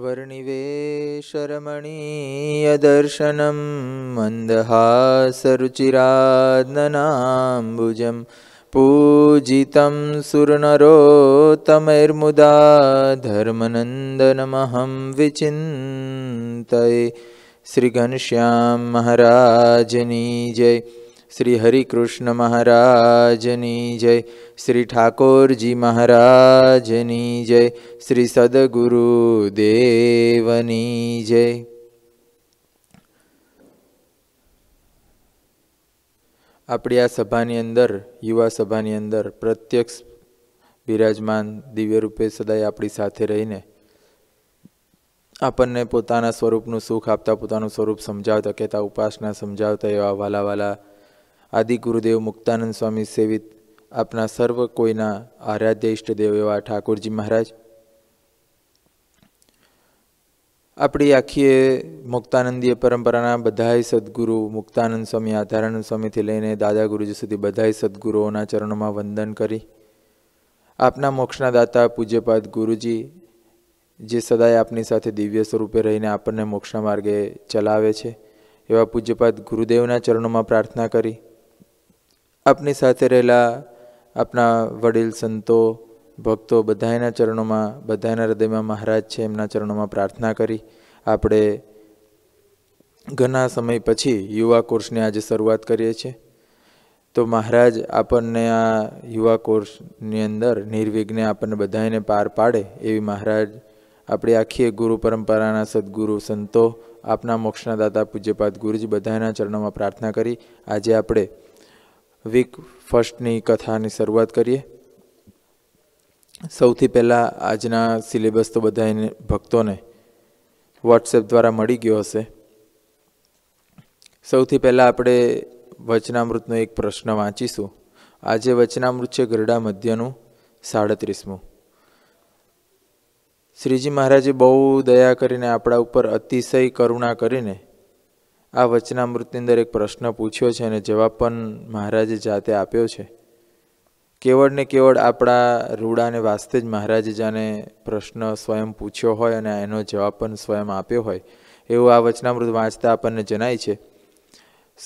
वर्णिवेशरमणीयदर्शनं मन्दहासरुचिराद्ननाम्बुजं पूजितं सुरनरोतमैर्मुदा धर्मनन्दनमहं विचिन्तये श्रीघनश्यां जय શ્રી હરિકૃષ્ણ મહારાજની જય શ્રી ઠાકોરજી મહારાજની જય શ્રી સદગુરુ દેવની જય આપણી આ સભાની અંદર યુવા સભાની અંદર પ્રત્યક્ષ બિરાજમાન દિવ્ય રૂપે સદાય આપણી સાથે રહીને આપણને પોતાના સ્વરૂપનું સુખ આપતા પોતાનું સ્વરૂપ સમજાવતા કહેતા ઉપાસના સમજાવતા એવા વાલા વાલા આદિ ગુરુદેવ મુક્તાનંદ સ્વામી સેવિત આપના સર્વ કોઈના આરાધ્ય ઇષ્ટદેવ એવા ઠાકોરજી મહારાજ આપણી આખી મુક્તાનંદીય પરંપરાના બધાય સદગુરુ મુક્તાનંદ સ્વામી આધારાનંદ સ્વામીથી લઈને દાદા ગુરુજી સુધી બધાય સદગુરુઓના ચરણોમાં વંદન કરી આપના મોક્ષના દાતા પૂજ્યપાદ ગુરુજી જે સદાય આપની સાથે દિવ્ય સ્વરૂપે રહીને આપણને મોક્ષના માર્ગે ચલાવે છે એવા પૂજ્યપાદ ગુરુદેવના ચરણોમાં પ્રાર્થના કરી આપની સાથે રહેલા આપના વડીલ સંતો ભક્તો બધાના ચરણોમાં બધાના હૃદયમાં મહારાજ છે એમના ચરણોમાં પ્રાર્થના કરી આપણે ઘણા સમય પછી યુવા કોર્સની આજે શરૂઆત કરીએ છીએ તો મહારાજ આપણને આ યુવા કોર્સની અંદર નિર્વિઘ્ને આપણને બધાને પાર પાડે એવી મહારાજ આપણી આખી ગુરુ પરંપરાના સદગુરુ સંતો આપના મોક્ષના દાતા પૂજ્યપાદ ગુરુજી બધાના ચરણોમાં પ્રાર્થના કરી આજે આપણે વીક ફર્સ્ટની કથાની શરૂઆત કરીએ સૌથી પહેલાં આજના સિલેબસ તો બધા ભક્તોને વોટ્સએપ દ્વારા મળી ગયો હશે સૌથી પહેલાં આપણે વચનામૃતનો એક પ્રશ્ન વાંચીશું આજે વચનામૃત છે ગરડા મધ્યનું સાડત્રીસમું શ્રીજી મહારાજે બહુ દયા કરીને આપણા ઉપર અતિશય કરુણા કરીને આ વચનામૃતની અંદર એક પ્રશ્ન પૂછ્યો છે અને જવાબ પણ મહારાજે જાતે આપ્યો છે કેવળ ને કેવળ આપણા રૂડાને વાસ્તે જ મહારાજે જાને પ્રશ્ન સ્વયં પૂછ્યો હોય અને એનો જવાબ પણ સ્વયં આપ્યો હોય એવું આ વચનામૃત વાંચતા આપણને જણાય છે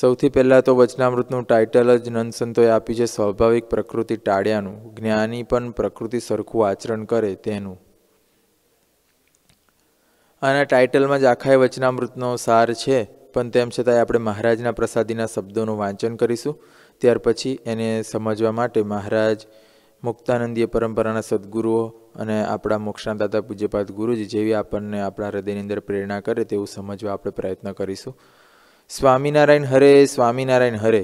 સૌથી પહેલાં તો વચનામૃતનું ટાઇટલ જ નંદસંતોએ આપ્યું છે સ્વાભાવિક પ્રકૃતિ ટાળ્યાનું જ્ઞાની પણ પ્રકૃતિ સરખું આચરણ કરે તેનું આના ટાઇટલમાં જ આખાય વચનામૃતનો સાર છે પણ તેમ છતાંય આપણે મહારાજના પ્રસાદીના શબ્દોનું વાંચન કરીશું ત્યાર પછી એને સમજવા માટે મહારાજ મુક્તાનંદીય પરંપરાના સદગુરુઓ અને આપણા મોક્ષના દાદા પૂજ્યપાદ ગુરુજી જેવી આપણને આપણા હૃદયની અંદર પ્રેરણા કરે તેવું સમજવા આપણે પ્રયત્ન કરીશું સ્વામિનારાયણ હરે સ્વામિનારાયણ હરે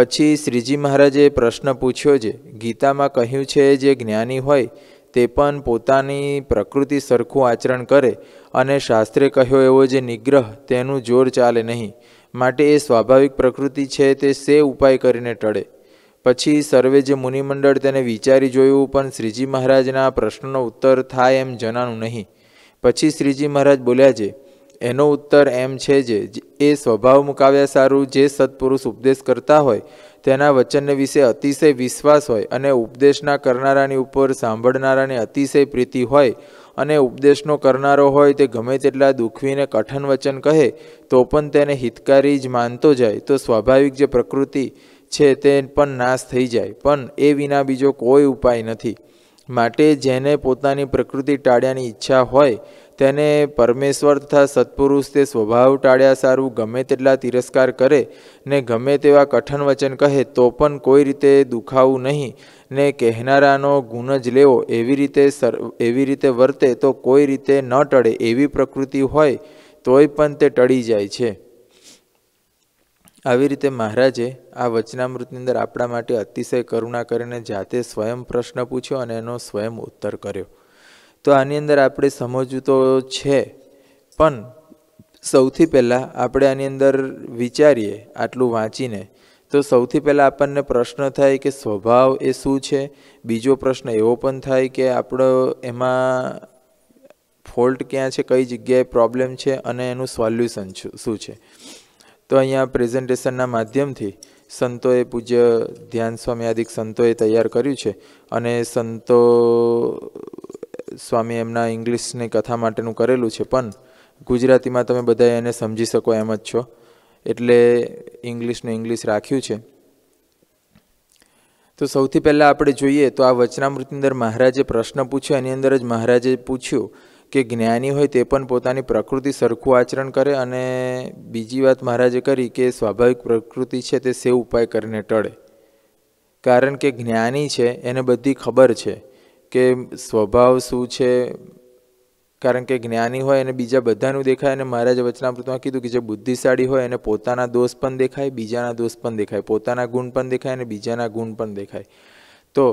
પછી શ્રીજી મહારાજે પ્રશ્ન પૂછ્યો છે ગીતામાં કહ્યું છે જે જ્ઞાની હોય તે પણ પોતાની પ્રકૃતિ સરખું આચરણ કરે અને શાસ્ત્રે કહ્યો એવો જે નિગ્રહ તેનું જોર ચાલે નહીં માટે એ સ્વાભાવિક પ્રકૃતિ છે તે સે ઉપાય કરીને ટળે પછી સર્વે જે મુનિમંડળ તેને વિચારી જોયું પણ શ્રીજી મહારાજના પ્રશ્નનો ઉત્તર થાય એમ જણાનું નહીં પછી શ્રીજી મહારાજ બોલ્યા છે એનો ઉત્તર એમ છે જે એ સ્વભાવ મુકાવ્યા સારું જે સત્પુરુષ ઉપદેશ કરતા હોય તેના વચન વિશે અતિશય વિશ્વાસ હોય અને ઉપદેશના કરનારાની ઉપર સાંભળનારાની અતિશય પ્રીતિ હોય અને ઉપદેશનો કરનારો હોય તે ગમે તેટલા દુઃખવીને કઠન વચન કહે તો પણ તેને હિતકારી જ માનતો જાય તો સ્વાભાવિક જે પ્રકૃતિ છે તે પણ નાશ થઈ જાય પણ એ વિના બીજો કોઈ ઉપાય નથી માટે જેને પોતાની પ્રકૃતિ ટાળ્યાની ઈચ્છા હોય તેને પરમેશ્વર તથા સત્પુરુષ તે સ્વભાવ ટાળ્યા સારું ગમે તેટલા તિરસ્કાર કરે ને ગમે તેવા કઠણ વચન કહે તો પણ કોઈ રીતે દુખાવું નહીં ને કહેનારાનો ગુણ જ લેવો એવી રીતે સર એવી રીતે વર્તે તો કોઈ રીતે ન ટળે એવી પ્રકૃતિ હોય તોય પણ તે ટળી જાય છે આવી રીતે મહારાજે આ વચનામૃતની અંદર આપણા માટે અતિશય કરુણા કરીને જાતે સ્વયં પ્રશ્ન પૂછ્યો અને એનો સ્વયં ઉત્તર કર્યો તો આની અંદર આપણે સમજવું તો છે પણ સૌથી પહેલાં આપણે આની અંદર વિચારીએ આટલું વાંચીને તો સૌથી પહેલાં આપણને પ્રશ્ન થાય કે સ્વભાવ એ શું છે બીજો પ્રશ્ન એવો પણ થાય કે આપણો એમાં ફોલ્ટ ક્યાં છે કઈ જગ્યાએ પ્રોબ્લેમ છે અને એનું સોલ્યુશન શું છે તો અહીંયા પ્રેઝન્ટેશનના માધ્યમથી સંતોએ પૂજ્ય ધ્યાન સ્વામ્યાદિક સંતોએ તૈયાર કર્યું છે અને સંતો સ્વામી એમના ઇંગ્લિશની કથા માટેનું કરેલું છે પણ ગુજરાતીમાં તમે બધા એને સમજી શકો એમ જ છો એટલે ઇંગ્લિશને ઇંગ્લિશ રાખ્યું છે તો સૌથી પહેલાં આપણે જોઈએ તો આ વચનામૃતની અંદર મહારાજે પ્રશ્ન પૂછ્યો એની અંદર જ મહારાજે પૂછ્યું કે જ્ઞાની હોય તે પણ પોતાની પ્રકૃતિ સરખું આચરણ કરે અને બીજી વાત મહારાજે કરી કે સ્વાભાવિક પ્રકૃતિ છે તે સેવ ઉપાય કરીને ટળે કારણ કે જ્ઞાની છે એને બધી ખબર છે કે સ્વભાવ શું છે કારણ કે જ્ઞાની હોય અને બીજા બધાનું દેખાય અને મહારાજે વચનામૃતમાં કીધું કે જે બુદ્ધિશાળી હોય એને પોતાના દોષ પણ દેખાય બીજાના દોષ પણ દેખાય પોતાના ગુણ પણ દેખાય અને બીજાના ગુણ પણ દેખાય તો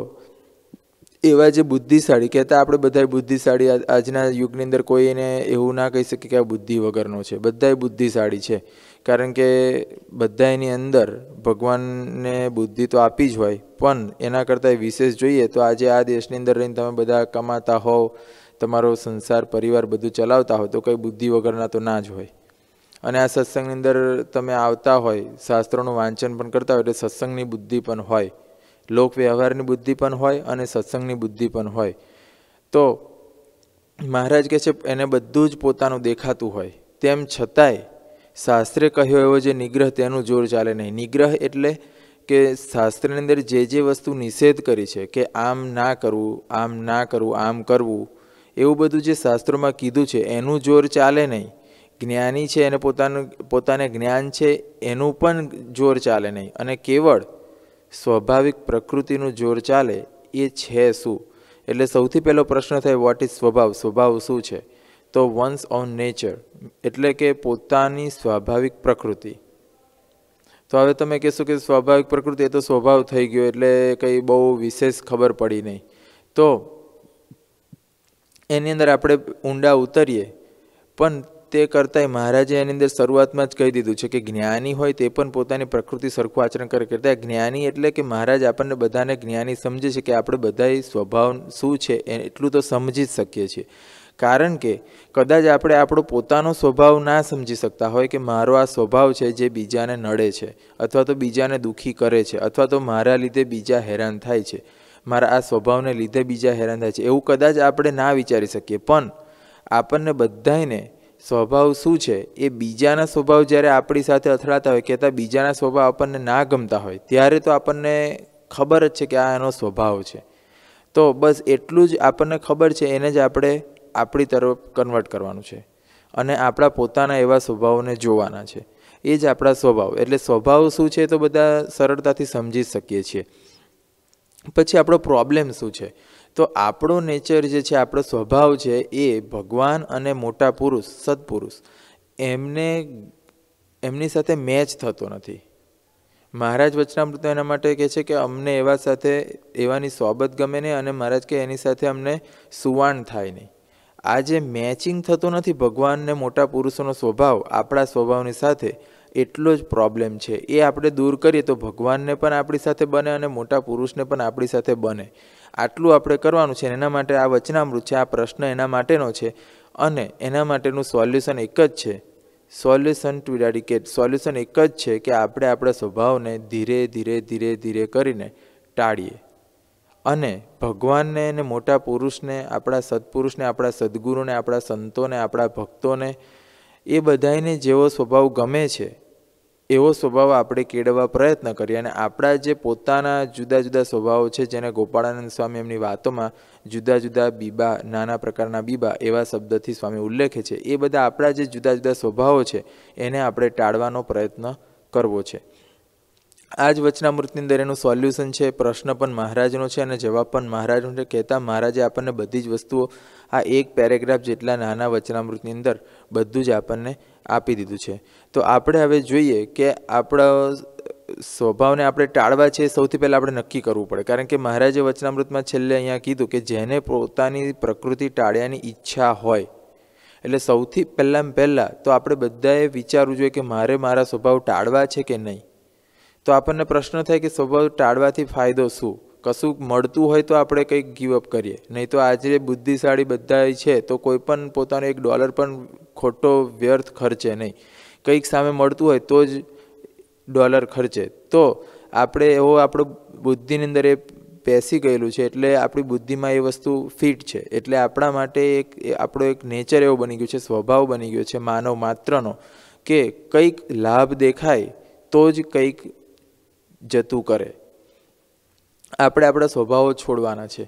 એવા જે બુદ્ધિશાળી કહેતા આપણે બધા બુદ્ધિશાળી આજના યુગની અંદર કોઈ એને એવું ના કહી શકીએ કે આ બુદ્ધિ વગરનો છે બધાય બુદ્ધિશાળી છે કારણ કે બધા એની અંદર ભગવાનને બુદ્ધિ તો આપી જ હોય પણ એના કરતાં વિશેષ જોઈએ તો આજે આ દેશની અંદર રહીને તમે બધા કમાતા હોવ તમારો સંસાર પરિવાર બધું ચલાવતા હોય તો કંઈ બુદ્ધિ વગરના તો ના જ હોય અને આ સત્સંગની અંદર તમે આવતા હોય શાસ્ત્રોનું વાંચન પણ કરતા હોય એટલે સત્સંગની બુદ્ધિ પણ હોય લોક વ્યવહારની બુદ્ધિ પણ હોય અને સત્સંગની બુદ્ધિ પણ હોય તો મહારાજ કહે છે એને બધું જ પોતાનું દેખાતું હોય તેમ છતાંય શાસ્ત્રે કહ્યો એવો જે નિગ્રહ તેનું જોર ચાલે નહીં નિગ્રહ એટલે કે શાસ્ત્રની અંદર જે જે વસ્તુ નિષેધ કરી છે કે આમ ના કરવું આમ ના કરવું આમ કરવું એવું બધું જે શાસ્ત્રોમાં કીધું છે એનું જોર ચાલે નહીં જ્ઞાની છે એને પોતાનું પોતાને જ્ઞાન છે એનું પણ જોર ચાલે નહીં અને કેવળ સ્વાભાવિક પ્રકૃતિનું જોર ચાલે એ છે શું એટલે સૌથી પહેલો પ્રશ્ન થાય વોટ ઇઝ સ્વભાવ સ્વભાવ શું છે તો વન્સ ઓન નેચર એટલે કે પોતાની સ્વાભાવિક પ્રકૃતિ તો હવે તમે કહેશો કે સ્વાભાવિક પ્રકૃતિ એ તો સ્વભાવ થઈ ગયો એટલે કંઈ બહુ વિશેષ ખબર પડી નહીં તો એની અંદર આપણે ઊંડા ઉતરીએ પણ તે કરતાંય મહારાજે એની અંદર શરૂઆતમાં જ કહી દીધું છે કે જ્ઞાની હોય તે પણ પોતાની પ્રકૃતિ સરખું આચરણ કરે કરતાં જ્ઞાની એટલે કે મહારાજ આપણને બધાને જ્ઞાની સમજે છે કે આપણે બધા સ્વભાવ શું છે એટલું તો સમજી જ શકીએ છીએ કારણ કે કદાચ આપણે આપણો પોતાનો સ્વભાવ ના સમજી શકતા હોય કે મારો આ સ્વભાવ છે જે બીજાને નડે છે અથવા તો બીજાને દુઃખી કરે છે અથવા તો મારા લીધે બીજા હેરાન થાય છે મારા આ સ્વભાવને લીધે બીજા હેરાન થાય છે એવું કદાચ આપણે ના વિચારી શકીએ પણ આપણને બધાને સ્વભાવ શું છે એ બીજાના સ્વભાવ જ્યારે આપણી સાથે અથડાતા હોય કહેતા બીજાના સ્વભાવ આપણને ના ગમતા હોય ત્યારે તો આપણને ખબર જ છે કે આ એનો સ્વભાવ છે તો બસ એટલું જ આપણને ખબર છે એને જ આપણે આપણી તરફ કન્વર્ટ કરવાનું છે અને આપણા પોતાના એવા સ્વભાવોને જોવાના છે એ જ આપણા સ્વભાવ એટલે સ્વભાવ શું છે તો બધા સરળતાથી સમજી શકીએ છીએ પછી આપણો પ્રોબ્લેમ શું છે તો આપણો નેચર જે છે આપણો સ્વભાવ છે એ ભગવાન અને મોટા પુરુષ સત્પુરુષ એમને એમની સાથે મેચ થતો નથી મહારાજ વચનામૃત એના માટે કહે છે કે અમને એવા સાથે એવાની સોબત ગમે નહીં અને મહારાજ કે એની સાથે અમને સુવાણ થાય નહીં આજે મેચિંગ થતો નથી ભગવાનને મોટા પુરુષોનો સ્વભાવ આપણા સ્વભાવની સાથે એટલો જ પ્રોબ્લેમ છે એ આપણે દૂર કરીએ તો ભગવાનને પણ આપણી સાથે બને અને મોટા પુરુષને પણ આપણી સાથે બને આટલું આપણે કરવાનું છે એના માટે આ વચનામૃત છે આ પ્રશ્ન એના માટેનો છે અને એના માટેનું સોલ્યુશન એક જ છે સોલ્યુશન ટુ ઇરાડિકેટ સોલ્યુશન એક જ છે કે આપણે આપણા સ્વભાવને ધીરે ધીરે ધીરે ધીરે કરીને ટાળીએ અને ભગવાનને અને મોટા પુરુષને આપણા સત્પુરુષને આપણા સદ્ગુરુને આપણા સંતોને આપણા ભક્તોને એ બધાને જેવો સ્વભાવ ગમે છે એવો સ્વભાવ આપણે કેળવવા પ્રયત્ન કરીએ અને આપણા જે પોતાના જુદા જુદા સ્વભાવો છે જેને ગોપાળાનંદ સ્વામી એમની વાતોમાં જુદા જુદા બીબા નાના પ્રકારના બીબા એવા શબ્દથી સ્વામી ઉલ્લેખે છે એ બધા આપણા જે જુદા જુદા સ્વભાવો છે એને આપણે ટાળવાનો પ્રયત્ન કરવો છે આ જ વચનામૃતની અંદર એનું સોલ્યુશન છે પ્રશ્ન પણ મહારાજનો છે અને જવાબ પણ મહારાજનો છે કહેતા મહારાજે આપણને બધી જ વસ્તુઓ આ એક પેરેગ્રાફ જેટલા નાના વચનામૃતની અંદર બધું જ આપણને આપી દીધું છે તો આપણે હવે જોઈએ કે આપણા સ્વભાવને આપણે ટાળવા છે સૌથી પહેલાં આપણે નક્કી કરવું પડે કારણ કે મહારાજે વચનામૃતમાં છેલ્લે અહીંયા કીધું કે જેને પોતાની પ્રકૃતિ ટાળ્યાની ઈચ્છા હોય એટલે સૌથી પહેલાં પહેલાં તો આપણે બધાએ વિચારવું જોઈએ કે મારે મારા સ્વભાવ ટાળવા છે કે નહીં તો આપણને પ્રશ્ન થાય કે સ્વભાવ ટાળવાથી ફાયદો શું કશું મળતું હોય તો આપણે કંઈક ગીવ અપ કરીએ નહીં તો આજે બુદ્ધિશાળી બધા છે તો કોઈ પણ પોતાનો એક ડોલર પણ ખોટો વ્યર્થ ખર્ચે નહીં કંઈક સામે મળતું હોય તો જ ડોલર ખર્ચે તો આપણે એવો આપણો બુદ્ધિની અંદર એ બેસી ગયેલું છે એટલે આપણી બુદ્ધિમાં એ વસ્તુ ફિટ છે એટલે આપણા માટે એક આપણો એક નેચર એવો બની ગયો છે સ્વભાવ બની ગયો છે માનવ માત્રનો કે કંઈક લાભ દેખાય તો જ કંઈક જતું કરે આપણે આપણા સ્વભાવો છોડવાના છે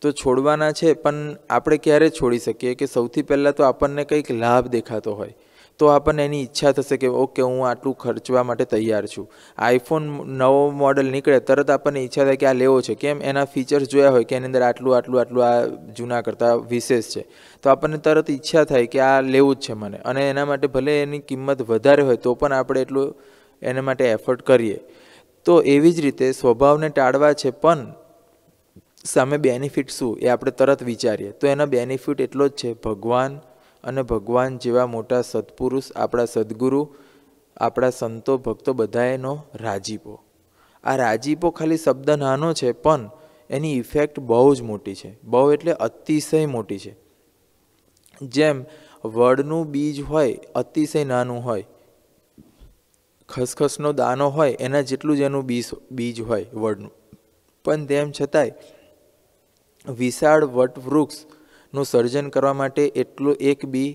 તો છોડવાના છે પણ આપણે ક્યારે છોડી શકીએ કે સૌથી પહેલાં તો આપણને કંઈક લાભ દેખાતો હોય તો આપણને એની ઈચ્છા થશે કે ઓકે હું આટલું ખર્ચવા માટે તૈયાર છું આઈફોન નવો મોડલ નીકળે તરત આપણને ઈચ્છા થાય કે આ લેવો છે કેમ એના ફીચર્સ જોયા હોય કે એની અંદર આટલું આટલું આટલું આ જૂના કરતાં વિશેષ છે તો આપણને તરત ઈચ્છા થાય કે આ લેવું જ છે મને અને એના માટે ભલે એની કિંમત વધારે હોય તો પણ આપણે એટલું એના માટે એફર્ટ કરીએ તો એવી જ રીતે સ્વભાવને ટાળવા છે પણ સામે બેનિફિટ શું એ આપણે તરત વિચારીએ તો એનો બેનિફિટ એટલો જ છે ભગવાન અને ભગવાન જેવા મોટા સત્પુરુષ આપણા સદ્ગુરુ આપણા સંતો ભક્તો બધાએનો રાજીપો આ રાજીપો ખાલી શબ્દ નાનો છે પણ એની ઇફેક્ટ બહુ જ મોટી છે બહુ એટલે અતિશય મોટી છે જેમ વડનું બીજ હોય અતિશય નાનું હોય ખસખસનો દાનો હોય એના જેટલું જ એનું બીજ બીજ હોય વડનું પણ તેમ છતાંય વિશાળ વટવૃક્ષનું સર્જન કરવા માટે એટલું એક બી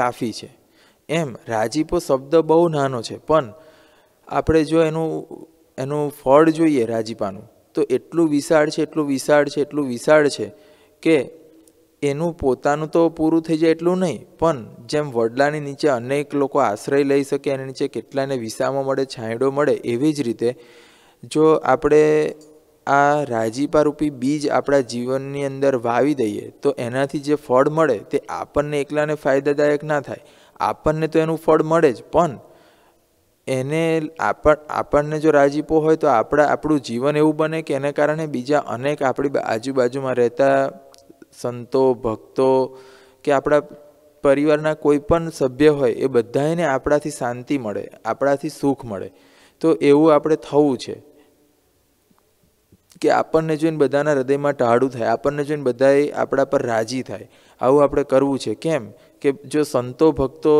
કાફી છે એમ રાજીપો શબ્દ બહુ નાનો છે પણ આપણે જો એનું એનું ફળ જોઈએ રાજીપાનું તો એટલું વિશાળ છે એટલું વિશાળ છે એટલું વિશાળ છે કે એનું પોતાનું તો પૂરું થઈ જાય એટલું નહીં પણ જેમ વડલાની નીચે અનેક લોકો આશ્રય લઈ શકે એની નીચે કેટલાને વિસામો મળે છાંયડો મળે એવી જ રીતે જો આપણે આ રાજીપારૂપી બીજ આપણા જીવનની અંદર વાવી દઈએ તો એનાથી જે ફળ મળે તે આપણને એકલાને ફાયદાદાયક ના થાય આપણને તો એનું ફળ મળે જ પણ એને આપણ આપણને જો રાજીપો હોય તો આપણા આપણું જીવન એવું બને કે એને કારણે બીજા અનેક આપણી આજુબાજુમાં રહેતા સંતો ભક્તો કે આપણા પરિવારના કોઈ પણ સભ્ય હોય એ બધાને આપણાથી શાંતિ મળે આપણાથી સુખ મળે તો એવું આપણે થવું છે કે આપણને જોઈને બધાના હૃદયમાં ટાળું થાય આપણને જોઈને બધાએ આપણા પર રાજી થાય આવું આપણે કરવું છે કેમ કે જો સંતો ભક્તો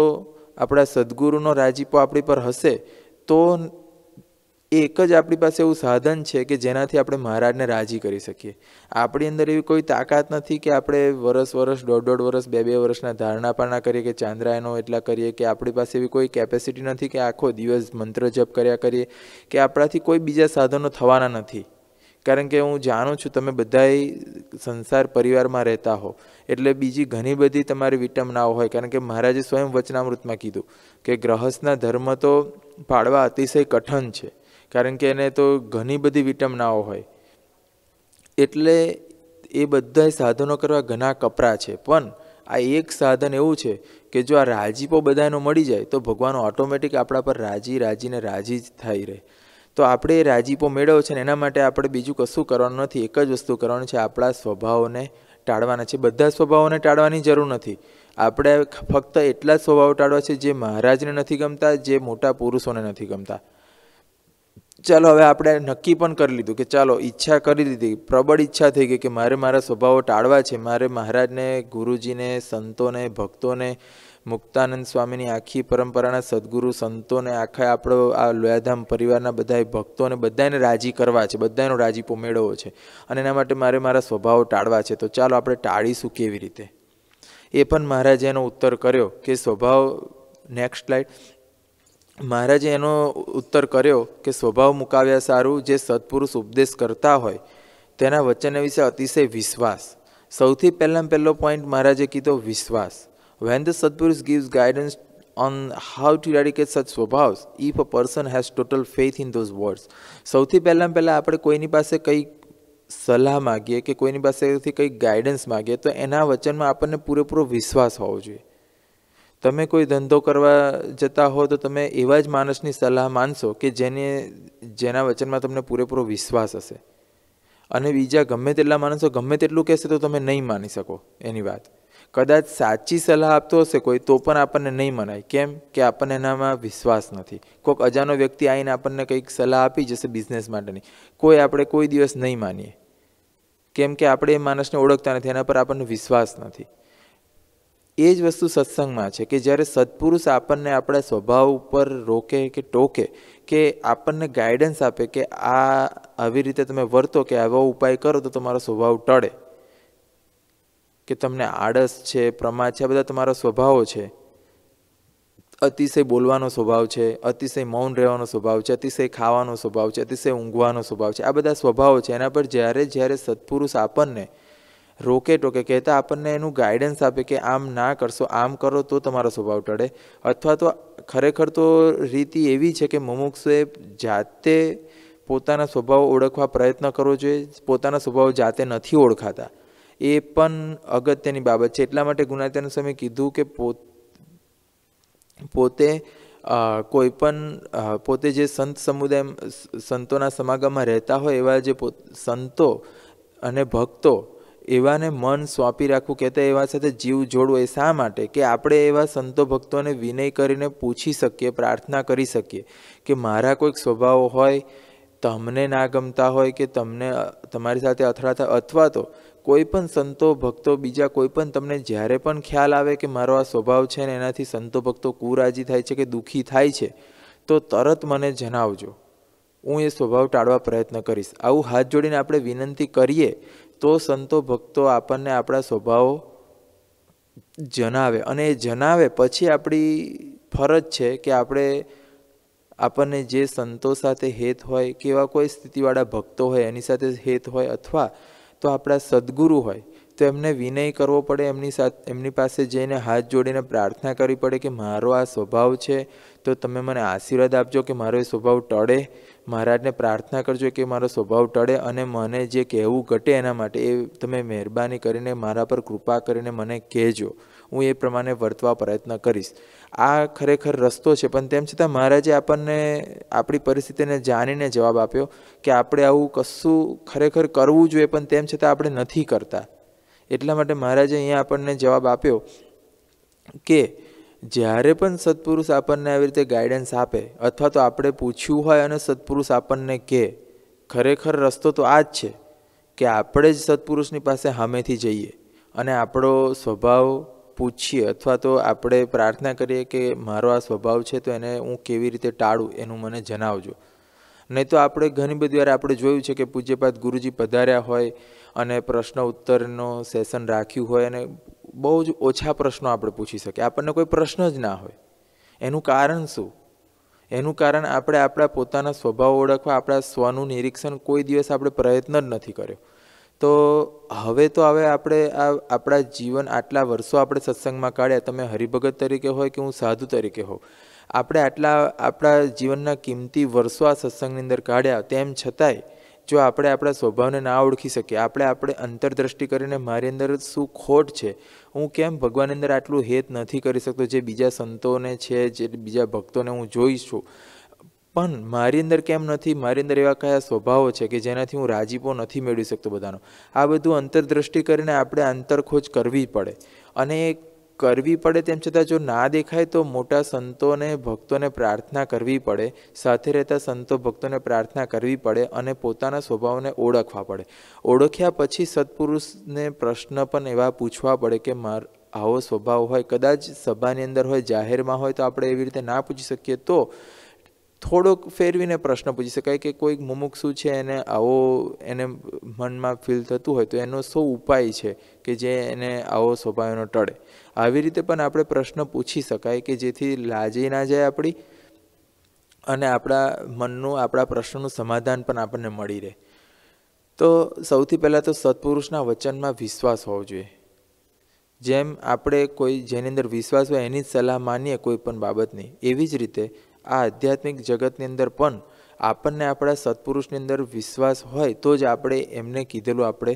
આપણા સદગુરુનો રાજીપો આપણી પર હશે તો એક જ આપણી પાસે એવું સાધન છે કે જેનાથી આપણે મહારાજને રાજી કરી શકીએ આપણી અંદર એવી કોઈ તાકાત નથી કે આપણે વરસ વરસ દોઢ દોઢ વરસ બે બે વર્ષના ધારણા પારણા કરીએ કે ચાંદ્રાયનો એટલા કરીએ કે આપણી પાસે એવી કોઈ કેપેસિટી નથી કે આખો દિવસ મંત્ર જપ કર્યા કરીએ કે આપણાથી કોઈ બીજા સાધનો થવાના નથી કારણ કે હું જાણું છું તમે બધાએ સંસાર પરિવારમાં રહેતા હો એટલે બીજી ઘણી બધી તમારી વિટંબનાઓ હોય કારણ કે મહારાજે સ્વયં વચનામૃતમાં કીધું કે ગ્રહસ્થના ધર્મ તો પાડવા અતિશય કઠણ છે કારણ કે એને તો ઘણી બધી વિટમનાઓ હોય એટલે એ બધા સાધનો કરવા ઘણા કપરા છે પણ આ એક સાધન એવું છે કે જો આ રાજીપો બધાનો મળી જાય તો ભગવાન ઓટોમેટિક આપણા પર રાજી રાજીને રાજી જ થઈ રહે તો આપણે રાજીપો મેળવ્યો છે ને એના માટે આપણે બીજું કશું કરવાનું નથી એક જ વસ્તુ કરવાનું છે આપણા સ્વભાવોને ટાળવાના છે બધા સ્વભાવોને ટાળવાની જરૂર નથી આપણે ફક્ત એટલા જ સ્વભાવ ટાળવા છે જે મહારાજને નથી ગમતા જે મોટા પુરુષોને નથી ગમતા ચાલો હવે આપણે નક્કી પણ કરી લીધું કે ચાલો ઈચ્છા કરી દીધી પ્રબળ ઈચ્છા થઈ ગઈ કે મારે મારા સ્વભાવો ટાળવા છે મારે મહારાજને ગુરુજીને સંતોને ભક્તોને મુક્તાનંદ સ્વામીની આખી પરંપરાના સદગુરુ સંતોને આખા આપણો આ લોયાધામ પરિવારના બધા ભક્તોને બધાને રાજી કરવા છે બધાનો રાજીપો મેળવવો છે અને એના માટે મારે મારા સ્વભાવો ટાળવા છે તો ચાલો આપણે ટાળીશું કેવી રીતે એ પણ મહારાજે એનો ઉત્તર કર્યો કે સ્વભાવ નેક્સ્ટ સ્લાઇડ મહારાજે એનો ઉત્તર કર્યો કે સ્વભાવ મુકાવ્યા સારું જે સત્પુરુષ ઉપદેશ કરતા હોય તેના વચન વિશે અતિશય વિશ્વાસ સૌથી પહેલાં પહેલો પોઈન્ટ મહારાજે કીધો વિશ્વાસ વેન ધ સત્પુરુષ gives guidance on how to eradicate such સ્વભાવ if a person has total faith in those words સૌથી પહેલાં પહેલાં આપણે કોઈની પાસે કંઈક સલાહ માગીએ કે કોઈની પાસેથી કંઈક ગાઈડન્સ માગીએ તો એના વચનમાં આપણને પૂરેપૂરો વિશ્વાસ હોવો જોઈએ તમે કોઈ ધંધો કરવા જતા હો તો તમે એવા જ માણસની સલાહ માનશો કે જેને જેના વચનમાં તમને પૂરેપૂરો વિશ્વાસ હશે અને બીજા ગમે તેટલા માણસો ગમે તેટલું કહેશે તો તમે નહીં માની શકો એની વાત કદાચ સાચી સલાહ આપતો હશે કોઈ તો પણ આપણને નહીં મનાય કેમ કે આપણને એનામાં વિશ્વાસ નથી કોઈક અજાનો વ્યક્તિ આવીને આપણને કંઈક સલાહ આપી જશે બિઝનેસ માટેની કોઈ આપણે કોઈ દિવસ નહીં માનીએ કેમ કે આપણે એ માણસને ઓળખતા નથી એના પર આપણને વિશ્વાસ નથી એ જ વસ્તુ સત્સંગમાં છે કે જ્યારે સત્પુરુષ આપણને આપણા સ્વભાવ ઉપર રોકે કે ટોકે કે આપણને ગાઈડન્સ આપે કે આ આવી રીતે તમે વર્તો કે આવો ઉપાય કરો તો તમારો સ્વભાવ ટળે કે તમને આળસ છે પ્રમાદ છે આ બધા તમારા સ્વભાવો છે અતિશય બોલવાનો સ્વભાવ છે અતિશય મૌન રહેવાનો સ્વભાવ છે અતિશય ખાવાનો સ્વભાવ છે અતિશય ઊંઘવાનો સ્વભાવ છે આ બધા સ્વભાવો છે એના પર જ્યારે જ્યારે સત્પુરુષ આપણને રોકે ટોકે કહેતા આપણને એનું ગાઈડન્સ આપે કે આમ ના કરશો આમ કરો તો તમારો સ્વભાવ ટળે અથવા તો ખરેખર તો રીતિ એવી છે કે મુમુક્ષુએ જાતે પોતાના સ્વભાવ ઓળખવા પ્રયત્ન કરવો જોઈએ પોતાના સ્વભાવ જાતે નથી ઓળખાતા એ પણ અગત્યની બાબત છે એટલા માટે ગુણાત્યાનું સમય કીધું કે પોતે કોઈ પણ પોતે જે સંત સમુદાય સંતોના સમાગમમાં રહેતા હોય એવા જે સંતો અને ભક્તો એવાને મન સોંપી રાખવું કહેતા એવા સાથે જીવ જોડવો એ શા માટે કે આપણે એવા સંતો ભક્તોને વિનય કરીને પૂછી શકીએ પ્રાર્થના કરી શકીએ કે મારા કોઈક સ્વભાવ હોય તમને ના ગમતા હોય કે તમને તમારી સાથે અથડાતા અથવા તો કોઈ પણ સંતો ભક્તો બીજા કોઈ પણ તમને જ્યારે પણ ખ્યાલ આવે કે મારો આ સ્વભાવ છે ને એનાથી સંતો ભક્તો કુરાજી થાય છે કે દુઃખી થાય છે તો તરત મને જણાવજો હું એ સ્વભાવ ટાળવા પ્રયત્ન કરીશ આવું હાથ જોડીને આપણે વિનંતી કરીએ તો સંતો ભક્તો આપણને આપણા સ્વભાવો જણાવે અને એ જણાવે પછી આપણી ફરજ છે કે આપણે આપણને જે સંતો સાથે હેત હોય કેવા કોઈ સ્થિતિવાળા ભક્તો હોય એની સાથે હેત હોય અથવા તો આપણા સદગુરુ હોય તો એમને વિનય કરવો પડે એમની સાથે એમની પાસે જઈને હાથ જોડીને પ્રાર્થના કરવી પડે કે મારો આ સ્વભાવ છે તો તમે મને આશીર્વાદ આપજો કે મારો એ સ્વભાવ ટળે મહારાજને પ્રાર્થના કરજો કે મારો સ્વભાવ ટળે અને મને જે કહેવું ઘટે એના માટે એ તમે મહેરબાની કરીને મારા પર કૃપા કરીને મને કહેજો હું એ પ્રમાણે વર્તવા પ્રયત્ન કરીશ આ ખરેખર રસ્તો છે પણ તેમ છતાં મહારાજે આપણને આપણી પરિસ્થિતિને જાણીને જવાબ આપ્યો કે આપણે આવું કશું ખરેખર કરવું જોઈએ પણ તેમ છતાં આપણે નથી કરતા એટલા માટે મહારાજે અહીંયા આપણને જવાબ આપ્યો કે જ્યારે પણ સત્પુરુષ આપણને આવી રીતે ગાઈડન્સ આપે અથવા તો આપણે પૂછ્યું હોય અને સત્પુરુષ આપણને કહે ખરેખર રસ્તો તો આ જ છે કે આપણે જ સત્પુરુષની પાસે હામેથી જઈએ અને આપણો સ્વભાવ પૂછીએ અથવા તો આપણે પ્રાર્થના કરીએ કે મારો આ સ્વભાવ છે તો એને હું કેવી રીતે ટાળું એનું મને જણાવજો નહીં તો આપણે ઘણી બધી વાર આપણે જોયું છે કે પૂજ્યપાદ ગુરુજી પધાર્યા હોય અને પ્રશ્ન ઉત્તરનો સેશન રાખ્યું હોય અને બહુ જ ઓછા પ્રશ્નો આપણે પૂછી શકીએ આપણને કોઈ પ્રશ્ન જ ના હોય એનું કારણ શું એનું કારણ આપણે આપણા પોતાના સ્વભાવ ઓળખવા આપણા સ્વનું નિરીક્ષણ કોઈ દિવસ આપણે પ્રયત્ન જ નથી કર્યો તો હવે તો હવે આપણે આ આપણા જીવન આટલા વર્ષો આપણે સત્સંગમાં કાઢ્યા તમે હરિભગત તરીકે હોય કે હું સાધુ તરીકે હોઉં આપણે આટલા આપણા જીવનના કિંમતી વર્ષો આ સત્સંગની અંદર કાઢ્યા તેમ છતાંય જો આપણે આપણા સ્વભાવને ના ઓળખી શકીએ આપણે આપણે અંતરદ્રષ્ટિ કરીને મારી અંદર શું ખોટ છે હું કેમ ભગવાનની અંદર આટલું હેત નથી કરી શકતો જે બીજા સંતોને છે જે બીજા ભક્તોને હું જોઈ છું પણ મારી અંદર કેમ નથી મારી અંદર એવા કયા સ્વભાવો છે કે જેનાથી હું રાજીપો નથી મેળવી શકતો બધાનો આ બધું અંતરદ્રષ્ટિ કરીને આપણે આંતરખોજ કરવી પડે અને કરવી પડે તેમ છતાં જો ના દેખાય તો મોટા સંતોને ભક્તોને પ્રાર્થના કરવી પડે સાથે રહેતા સંતો ભક્તોને પ્રાર્થના કરવી પડે અને પોતાના સ્વભાવને ઓળખવા પડે ઓળખ્યા પછી સત્પુરુષને પ્રશ્ન પણ એવા પૂછવા પડે કે માર આવો સ્વભાવ હોય કદાચ સભાની અંદર હોય જાહેરમાં હોય તો આપણે એવી રીતે ના પૂછી શકીએ તો થોડોક ફેરવીને પ્રશ્ન પૂછી શકાય કે કોઈક મુમુક્ષુ છે એને આવો એને મનમાં ફીલ થતું હોય તો એનો શું ઉપાય છે કે જે એને આવો સ્વભાવનો ટળે આવી રીતે પણ આપણે પ્રશ્ન પૂછી શકાય કે જેથી લાજી ના જાય આપણી અને આપણા મનનું આપણા પ્રશ્નનું સમાધાન પણ આપણને મળી રહે તો સૌથી પહેલાં તો સત્પુરુષના વચનમાં વિશ્વાસ હોવો જોઈએ જેમ આપણે કોઈ જેની અંદર વિશ્વાસ હોય એની જ સલાહ માનીએ કોઈ પણ બાબતની એવી જ રીતે આ આધ્યાત્મિક જગતની અંદર પણ આપણને આપણા સત્પુરુષની અંદર વિશ્વાસ હોય તો જ આપણે એમને કીધેલું આપણે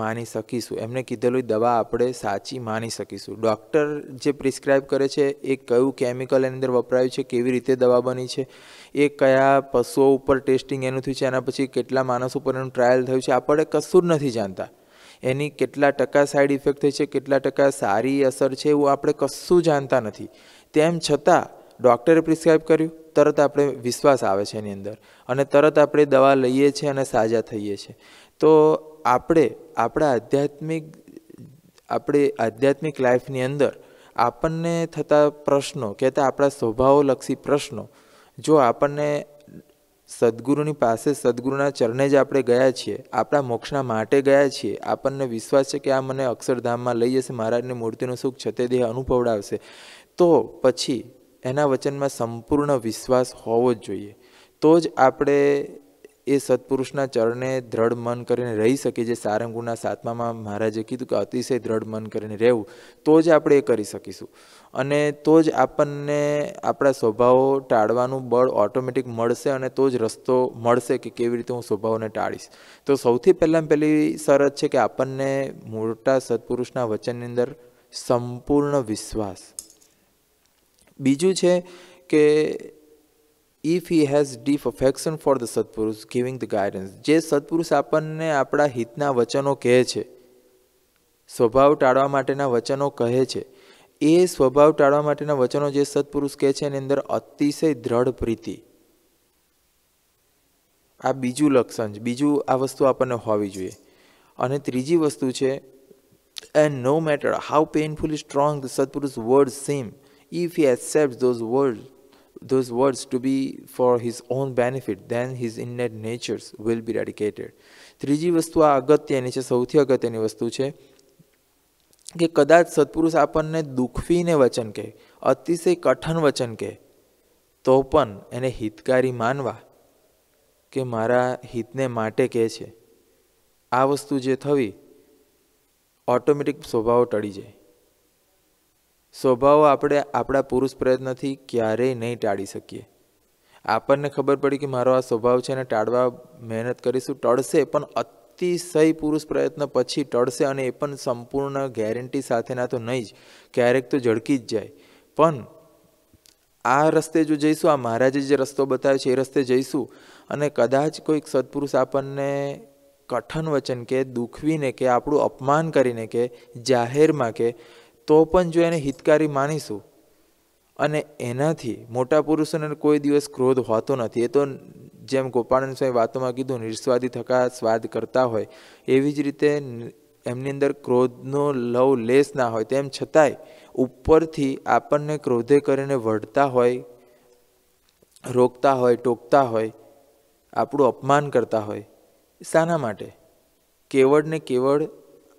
માની શકીશું એમને કીધેલું દવા આપણે સાચી માની શકીશું ડૉક્ટર જે પ્રિસ્ક્રાઇબ કરે છે એ કયું કેમિકલ એની અંદર વપરાયું છે કેવી રીતે દવા બની છે એ કયા પશુઓ ઉપર ટેસ્ટિંગ એનું થયું છે એના પછી કેટલા માણસ ઉપર એનું ટ્રાયલ થયું છે આપણે કશું જ નથી જાણતા એની કેટલા ટકા સાઇડ ઇફેક્ટ થઈ છે કેટલા ટકા સારી અસર છે એવું આપણે કશું જાણતા નથી તેમ છતાં ડૉક્ટરે પ્રિસ્ક્રાઇબ કર્યું તરત આપણે વિશ્વાસ આવે છે એની અંદર અને તરત આપણે દવા લઈએ છીએ અને સાજા થઈએ છીએ તો આપણે આપણા આધ્યાત્મિક આપણી આધ્યાત્મિક લાઈફની અંદર આપણને થતા પ્રશ્નો કહેતા આપણા સ્વભાવોલક્ષી પ્રશ્નો જો આપણને સદગુરુની પાસે સદગુરુના ચરણે જ આપણે ગયા છીએ આપણા મોક્ષના માટે ગયા છીએ આપણને વિશ્વાસ છે કે આ મને અક્ષરધામમાં લઈ જશે મહારાજની મૂર્તિનું સુખ છતે દેહ અનુભવડાવશે તો પછી એના વચનમાં સંપૂર્ણ વિશ્વાસ હોવો જ જોઈએ તો જ આપણે એ સત્પુરુષના ચરણે દ્રઢ મન કરીને રહી શકીએ જે સારંગુના સાતમામાં મહારાજે કીધું કે અતિશય દ્રઢ મન કરીને રહેવું તો જ આપણે એ કરી શકીશું અને તો જ આપણને આપણા સ્વભાવો ટાળવાનું બળ ઓટોમેટિક મળશે અને તો જ રસ્તો મળશે કે કેવી રીતે હું સ્વભાવોને ટાળીશ તો સૌથી પહેલાં પહેલી શરત છે કે આપણને મોટા સત્પુરુષના વચનની અંદર સંપૂર્ણ વિશ્વાસ બીજું છે કે if he has deep affection for the સત્પુરુષ ગિવિંગ ધ ગાઈડન્સ જે સત્પુરુષ આપણને આપણા હિતના વચનો કહે છે સ્વભાવ ટાળવા માટેના વચનો કહે છે એ સ્વભાવ ટાળવા માટેના વચનો જે સત્પુરુષ કહે છે એની અંદર અતિશય દ્રઢ પ્રીતિ આ બીજું લક્ષણ બીજું આ વસ્તુ આપણને હોવી જોઈએ અને ત્રીજી વસ્તુ છે and no matter how painfully strong સત્પુરુષ word seem if he accepts those words, those words to be for his own benefit, then his innate natures will be eradicated. ત્રીજી વસ્તુ આ અગત્યની છે સૌથી અગત્યની વસ્તુ છે કે કદાચ સત્પુરુષ આપણને દુખવીને વચન કહે અતિશય કઠણ વચન કહે તો પણ એને હિતકારી માનવા કે મારા હિતને માટે કહે છે આ વસ્તુ જે થવી ઓટોમેટિક સ્વભાવ ટળી જાય સ્વભાવ આપણે આપણા પુરુષ પ્રયત્નથી ક્યારેય નહીં ટાળી શકીએ આપણને ખબર પડી કે મારો આ સ્વભાવ છે એને ટાળવા મહેનત કરીશું ટળશે પણ અતિશય પુરુષ પ્રયત્ન પછી ટળશે અને એ પણ સંપૂર્ણ ગેરંટી સાથેના તો નહીં જ ક્યારેક તો ઝડકી જ જાય પણ આ રસ્તે જો જઈશું આ મહારાજે જે રસ્તો બતાવ્યો છે એ રસ્તે જઈશું અને કદાચ કોઈક સત્પુરુષ આપણને કઠન વચન કે દુખવીને કે આપણું અપમાન કરીને કે જાહેરમાં કે તો પણ જો એને હિતકારી માનીશું અને એનાથી મોટા પુરુષોને કોઈ દિવસ ક્રોધ હોતો નથી એ તો જેમ ગોપાળન સ્વામી વાતોમાં કીધું નિસ્વાદી થકા સ્વાદ કરતા હોય એવી જ રીતે એમની અંદર ક્રોધનો લવ લેસ ના હોય તેમ છતાંય ઉપરથી આપણને ક્રોધે કરીને વઢતા હોય રોકતા હોય ટોકતા હોય આપણું અપમાન કરતા હોય શાના માટે કેવળ ને કેવળ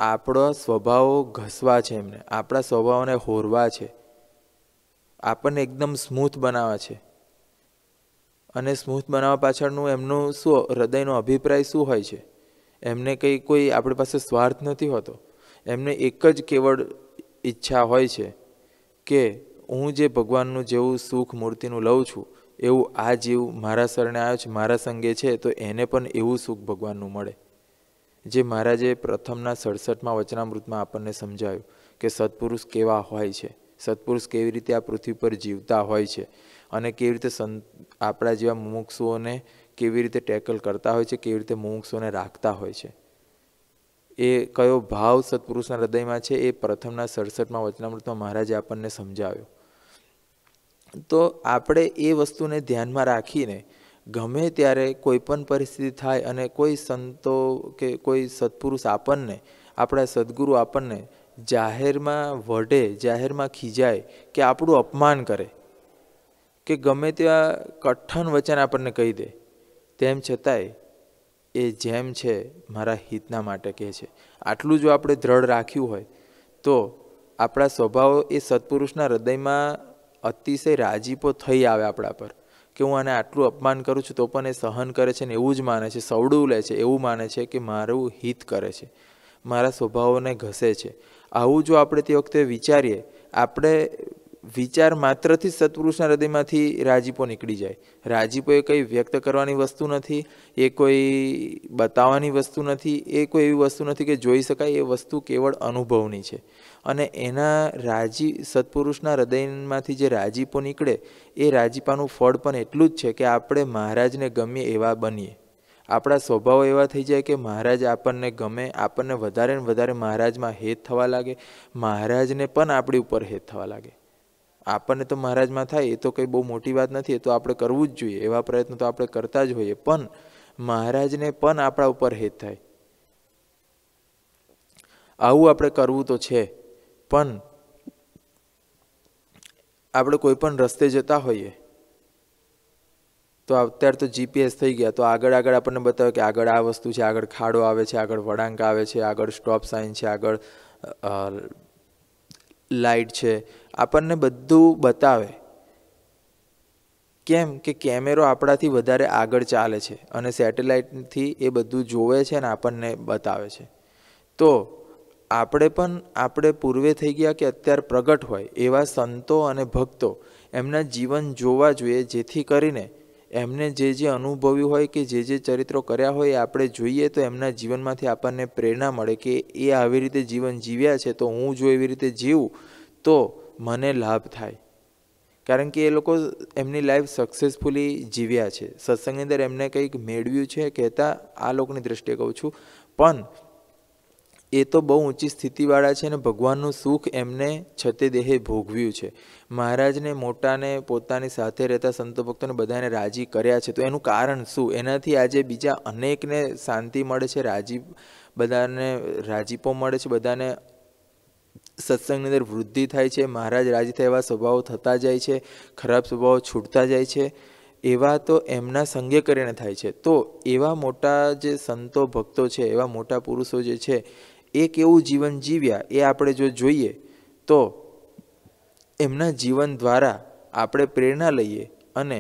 આપણો સ્વભાવ ઘસવા છે એમને આપણા સ્વભાવને હોરવા છે આપણને એકદમ સ્મૂથ બનાવવા છે અને સ્મૂથ બનાવવા પાછળનું એમનું શું હૃદયનો અભિપ્રાય શું હોય છે એમને કંઈ કોઈ આપણી પાસે સ્વાર્થ નથી હોતો એમને એક જ કેવળ ઈચ્છા હોય છે કે હું જે ભગવાનનું જેવું સુખ મૂર્તિનું લઉં છું એવું આ જીવ મારા શરણે આવ્યો છે મારા સંગે છે તો એને પણ એવું સુખ ભગવાનનું મળે જે મહારાજે પ્રથમના સડસઠમાં વચનામૃતમાં આપણને સમજાયું કે સત્પુરુષ કેવા હોય છે સત્પુરુષ કેવી રીતે આ પૃથ્વી પર જીવતા હોય છે અને કેવી રીતે સંત આપણા જેવા મુમુક્ષુઓને કેવી રીતે ટેકલ કરતા હોય છે કેવી રીતે મુમુક્ષુઓને રાખતા હોય છે એ કયો ભાવ સત્પુરુષના હૃદયમાં છે એ પ્રથમના સડસઠમાં વચનામૃતમાં મહારાજે આપણને સમજાવ્યું તો આપણે એ વસ્તુને ધ્યાનમાં રાખીને ગમે ત્યારે કોઈ પણ પરિસ્થિતિ થાય અને કોઈ સંતો કે કોઈ સત્પુરુષ આપણને આપણા સદગુરુ આપણને જાહેરમાં વઢે જાહેરમાં ખીજાય કે આપણું અપમાન કરે કે ગમે ત્યાં કઠણ વચન આપણને કહી દે તેમ છતાંય એ જેમ છે મારા હિતના માટે કહે છે આટલું જો આપણે દ્રઢ રાખ્યું હોય તો આપણા સ્વભાવ એ સત્પુરુષના હૃદયમાં અતિશય રાજીપો થઈ આવે આપણા પર કે હું આને આટલું અપમાન કરું છું તો પણ એ સહન કરે છે ને એવું જ માને છે સવડું લે છે એવું માને છે કે મારું હિત કરે છે મારા સ્વભાવોને ઘસે છે આવું જો આપણે તે વખતે વિચારીએ આપણે વિચાર માત્રથી સત્પુરુષના હૃદયમાંથી રાજીપો નીકળી જાય રાજીપો એ કંઈ વ્યક્ત કરવાની વસ્તુ નથી એ કોઈ બતાવવાની વસ્તુ નથી એ કોઈ એવી વસ્તુ નથી કે જોઈ શકાય એ વસ્તુ કેવળ અનુભવની છે અને એના રાજી સત્પુરુષના હૃદયમાંથી જે રાજીપો નીકળે એ રાજીપાનું ફળ પણ એટલું જ છે કે આપણે મહારાજને ગમીએ એવા બનીએ આપણા સ્વભાવ એવા થઈ જાય કે મહારાજ આપણને ગમે આપણને વધારે ને વધારે મહારાજમાં હેત થવા લાગે મહારાજને પણ આપણી ઉપર હેત થવા લાગે આપણને તો મહારાજમાં થાય એ તો કંઈ બહુ મોટી વાત નથી એ તો આપણે કરવું જ જોઈએ એવા પ્રયત્નો તો આપણે કરતા જ હોઈએ પણ મહારાજને પણ આપણા ઉપર હેત થાય આવું આપણે કરવું તો છે પણ આપણે કોઈ પણ રસ્તે જતા હોઈએ તો અત્યારે તો જીપીએસ થઈ ગયા તો આગળ આગળ આપણને બતાવે કે આગળ આ વસ્તુ છે આગળ ખાડો આવે છે આગળ વળાંક આવે છે આગળ સ્ટોપ સાઇન છે આગળ લાઇટ છે આપણને બધું બતાવે કેમ કે કેમેરો આપણાથી વધારે આગળ ચાલે છે અને સેટેલાઇટથી એ બધું જોવે છે અને આપણને બતાવે છે તો આપણે પણ આપણે પૂર્વે થઈ ગયા કે અત્યારે પ્રગટ હોય એવા સંતો અને ભક્તો એમના જીવન જોવા જોઈએ જેથી કરીને એમને જે જે અનુભવ્યું હોય કે જે જે ચરિત્રો કર્યા હોય એ આપણે જોઈએ તો એમના જીવનમાંથી આપણને પ્રેરણા મળે કે એ આવી રીતે જીવન જીવ્યા છે તો હું જો એવી રીતે જીવું તો મને લાભ થાય કારણ કે એ લોકો એમની લાઈફ સક્સેસફુલી જીવ્યા છે સત્સંગની અંદર એમને કંઈક મેળવ્યું છે કહેતા આ લોકોની દ્રષ્ટિએ કહું છું પણ એ તો બહુ ઊંચી સ્થિતિવાળા છે અને ભગવાનનું સુખ એમને છતે દેહે ભોગવ્યું છે મહારાજને મોટાને પોતાની સાથે રહેતા સંતો ભક્તોને બધાને રાજી કર્યા છે તો એનું કારણ શું એનાથી આજે બીજા અનેકને શાંતિ મળે છે રાજી બધાને રાજીપો મળે છે બધાને સત્સંગની અંદર વૃદ્ધિ થાય છે મહારાજ રાજી થાય એવા સ્વભાવ થતા જાય છે ખરાબ સ્વભાવો છૂટતા જાય છે એવા તો એમના સંગે કરીને થાય છે તો એવા મોટા જે સંતો ભક્તો છે એવા મોટા પુરુષો જે છે એ કેવું જીવન જીવ્યા એ આપણે જો જોઈએ તો એમના જીવન દ્વારા આપણે પ્રેરણા લઈએ અને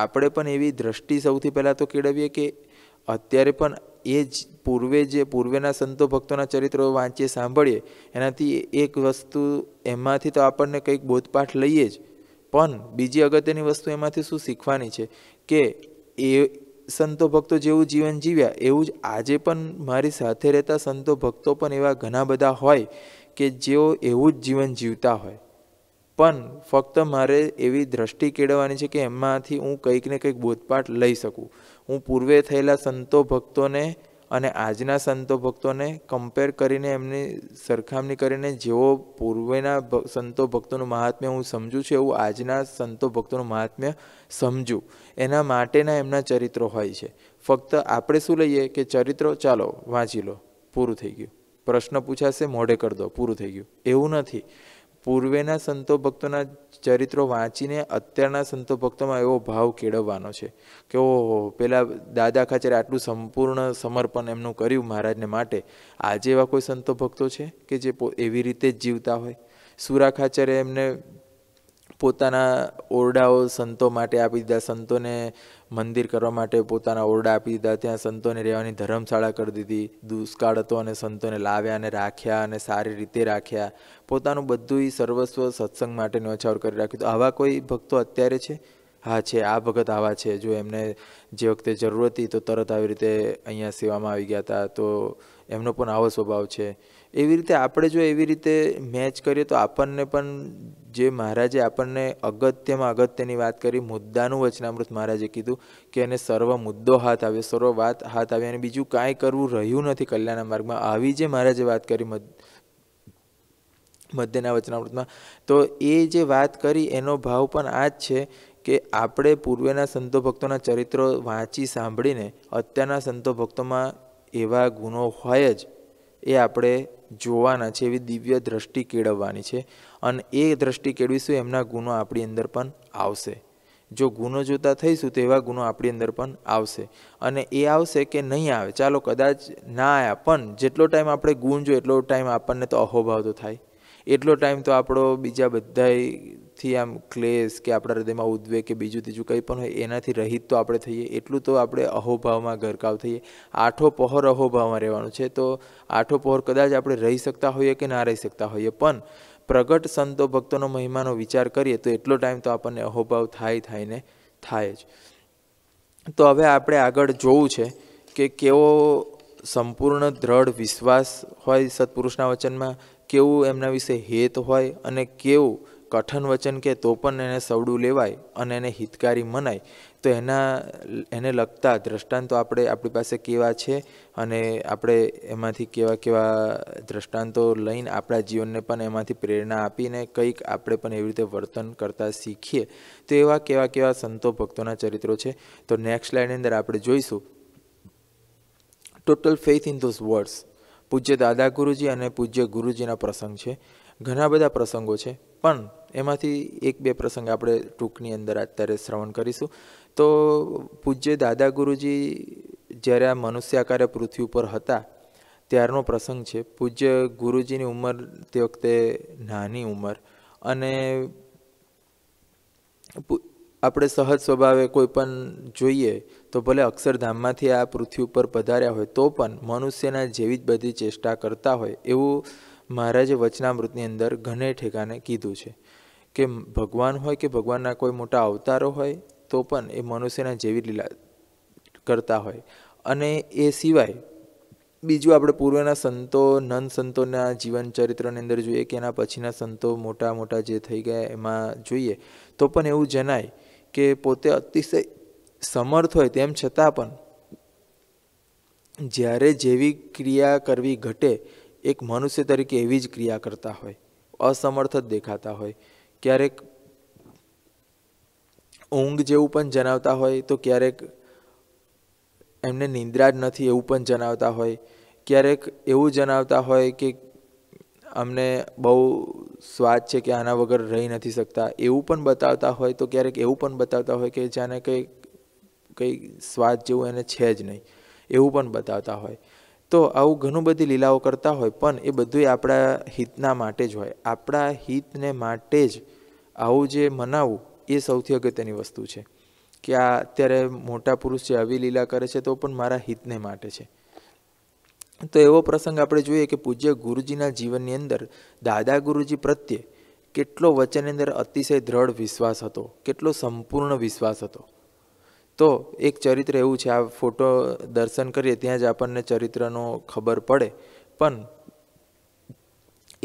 આપણે પણ એવી દ્રષ્ટિ સૌથી પહેલાં તો કેળવીએ કે અત્યારે પણ એ જ પૂર્વે જે પૂર્વેના સંતો ભક્તોના ચરિત્રો વાંચીએ સાંભળીએ એનાથી એક વસ્તુ એમાંથી તો આપણને કંઈક બોધપાઠ લઈએ જ પણ બીજી અગત્યની વસ્તુ એમાંથી શું શીખવાની છે કે એ સંતો ભક્તો જેવું જીવન જીવ્યા એવું જ આજે પણ મારી સાથે રહેતા સંતો ભક્તો પણ એવા ઘણા બધા હોય કે જેઓ એવું જ જીવન જીવતા હોય પણ ફક્ત મારે એવી દ્રષ્ટિ કેળવવાની છે કે એમાંથી હું કંઈક ને કંઈક બોધપાઠ લઈ શકું હું પૂર્વે થયેલા સંતો ભક્તોને અને આજના સંતો ભક્તોને કમ્પેર કરીને એમની સરખામણી કરીને જેવો પૂર્વેના સંતો ભક્તોનું મહાત્મ્ય હું સમજું છું એવું આજના સંતો ભક્તોનું મહાત્મ્ય સમજું એના માટેના એમના ચરિત્રો હોય છે ફક્ત આપણે શું લઈએ કે ચરિત્રો ચાલો વાંચી લો પૂરું થઈ ગયું પ્રશ્ન પૂછાશે મોઢે કરી દો પૂરું થઈ ગયું એવું નથી પૂર્વેના સંતો ભક્તોના ચરિત્રો વાંચીને અત્યારના સંતો ભક્તોમાં એવો ભાવ કેળવવાનો છે કે ઓહો પેલા દાદા ખાચરે આટલું સંપૂર્ણ સમર્પણ એમનું કર્યું મહારાજને માટે આજે એવા કોઈ સંતો ભક્તો છે કે જે એવી રીતે જ જીવતા હોય સુરા ખાચરે એમને પોતાના ઓરડાઓ સંતો માટે આપી દીધા સંતોને મંદિર કરવા માટે પોતાના ઓરડા આપી દીધા ત્યાં સંતોને રહેવાની ધર્મશાળા કરી દીધી દુષ્કાળ હતો અને સંતોને લાવ્યા અને રાખ્યા અને સારી રીતે રાખ્યા પોતાનું બધું સર્વસ્વ સત્સંગ માટે ન્યોછાવર કરી રાખ્યું તો આવા કોઈ ભક્તો અત્યારે છે હા છે આ ભગત આવા છે જો એમને જે વખતે જરૂર હતી તો તરત આવી રીતે અહીંયા સેવામાં આવી ગયા હતા તો એમનો પણ આવો સ્વભાવ છે એવી રીતે આપણે જો એવી રીતે મેચ કરીએ તો આપણને પણ જે મહારાજે આપણને અગત્યમાં અગત્યની વાત કરી મુદ્દાનું વચનામૃત મહારાજે કીધું કે એને સર્વ મુદ્દો હાથ આવ્યો સર્વ વાત હાથ આવી અને બીજું કાંઈ કરવું રહ્યું નથી કલ્યાણના માર્ગમાં આવી જે મહારાજે વાત કરી મધ્યના વચનામૃતમાં તો એ જે વાત કરી એનો ભાવ પણ આ જ છે કે આપણે પૂર્વેના સંતો ભક્તોના ચરિત્રો વાંચી સાંભળીને અત્યારના સંતો ભક્તોમાં એવા ગુનો હોય જ એ આપણે જોવાના છે એવી દિવ્ય દ્રષ્ટિ કેળવવાની છે અને એ દ્રષ્ટિ કેળવીશું એમના ગુનો આપણી અંદર પણ આવશે જો ગુનો જોતા થઈશું તો એવા ગુનો આપણી અંદર પણ આવશે અને એ આવશે કે નહીં આવે ચાલો કદાચ ના આવ્યા પણ જેટલો ટાઈમ આપણે ગુણ જો એટલો ટાઈમ આપણને તો અહોભાવ તો થાય એટલો ટાઈમ તો આપણો બીજા બધાથી આમ ક્લેશ કે આપણા હૃદયમાં ઉદ્વેગ કે બીજું ત્રીજું કંઈ પણ હોય એનાથી રહિત તો આપણે થઈએ એટલું તો આપણે અહોભાવમાં ગરકાવ થઈએ આઠો પહોર અહોભાવમાં રહેવાનું છે તો આઠો પહોર કદાચ આપણે રહી શકતા હોઈએ કે ના રહી શકતા હોઈએ પણ પ્રગટ સંતો ભક્તોનો મહિમાનો વિચાર કરીએ તો એટલો ટાઈમ તો આપણને અહોભાવ થાય થાયને થાય જ તો હવે આપણે આગળ જોવું છે કે કેવો સંપૂર્ણ દ્રઢ વિશ્વાસ હોય સત્પુરુષના વચનમાં કેવું એમના વિશે હેત હોય અને કેવું કઠન વચન કે તો પણ એને સવડું લેવાય અને એને હિતકારી મનાય તો એના એને લગતા દ્રષ્ટાંતો આપણે આપણી પાસે કેવા છે અને આપણે એમાંથી કેવા કેવા દ્રષ્ટાંતો લઈને આપણા જીવનને પણ એમાંથી પ્રેરણા આપીને કંઈક આપણે પણ એવી રીતે વર્તન કરતાં શીખીએ તો એવા કેવા કેવા સંતો ભક્તોના ચરિત્રો છે તો નેક્સ્ટ સ્લાઇડની અંદર આપણે જોઈશું total faith in those words પૂજ્ય દાદા ગુરુજી અને પૂજ્ય ગુરુજીના પ્રસંગ છે ઘણા બધા પ્રસંગો છે પણ એમાંથી એક બે પ્રસંગ આપણે ટૂંકની અંદર અત્યારે શ્રવણ કરીશું તો પૂજ્ય દાદા ગુરુજી જ્યારે આ મનુષ્યાકારે પૃથ્વી ઉપર હતા ત્યારનો પ્રસંગ છે પૂજ્ય ગુરુજીની ઉંમર તે વખતે નાની ઉંમર અને આપણે સહજ સ્વભાવે કોઈ પણ જોઈએ તો ભલે અક્ષરધામમાંથી આ પૃથ્વી ઉપર પધાર્યા હોય તો પણ મનુષ્યના જેવી જ બધી ચેષ્ટા કરતા હોય એવું મહારાજે વચનામૃતની અંદર ઘણે ઠેકાને કીધું છે કે ભગવાન હોય કે ભગવાનના કોઈ મોટા અવતારો હોય તો પણ એ મનુષ્યના જેવી લીલા કરતા હોય અને એ સિવાય બીજું આપણે પૂર્વના સંતો નન સંતોના જીવન ચરિત્રની અંદર જોઈએ કે એના પછીના સંતો મોટા મોટા જે થઈ ગયા એમાં જોઈએ તો પણ એવું જણાય કે પોતે અતિશય સમર્થ હોય તેમ છતાં પણ જ્યારે જેવી ક્રિયા કરવી ઘટે એક મનુષ્ય તરીકે એવી જ ક્રિયા કરતા હોય અસમર્થ જ દેખાતા હોય ક્યારેક ઊંઘ જેવું પણ જણાવતા હોય તો ક્યારેક એમને નિંદ્રા જ નથી એવું પણ જણાવતા હોય ક્યારેક એવું જણાવતા હોય કે અમને બહુ સ્વાદ છે કે આના વગર રહી નથી શકતા એવું પણ બતાવતા હોય તો ક્યારેક એવું પણ બતાવતા હોય કે જાણે કંઈ કંઈ સ્વાદ જેવું એને છે જ નહીં એવું પણ બતાવતા હોય તો આવું ઘણું બધી લીલાઓ કરતા હોય પણ એ બધું આપણા હિતના માટે જ હોય આપણા હિતને માટે જ આવું જે મનાવવું એ સૌથી અગત્યની વસ્તુ છે કે આ અત્યારે મોટા પુરુષ જે આવી લીલા કરે છે તો પણ મારા હિતને માટે છે તો એવો પ્રસંગ આપણે જોઈએ કે પૂજ્ય ગુરુજીના જીવનની અંદર દાદા ગુરુજી પ્રત્યે કેટલો વચનની અંદર અતિશય દ્રઢ વિશ્વાસ હતો કેટલો સંપૂર્ણ વિશ્વાસ હતો તો એક ચરિત્ર એવું છે આ ફોટો દર્શન કરીએ ત્યાં જ આપણને ચરિત્રનો ખબર પડે પણ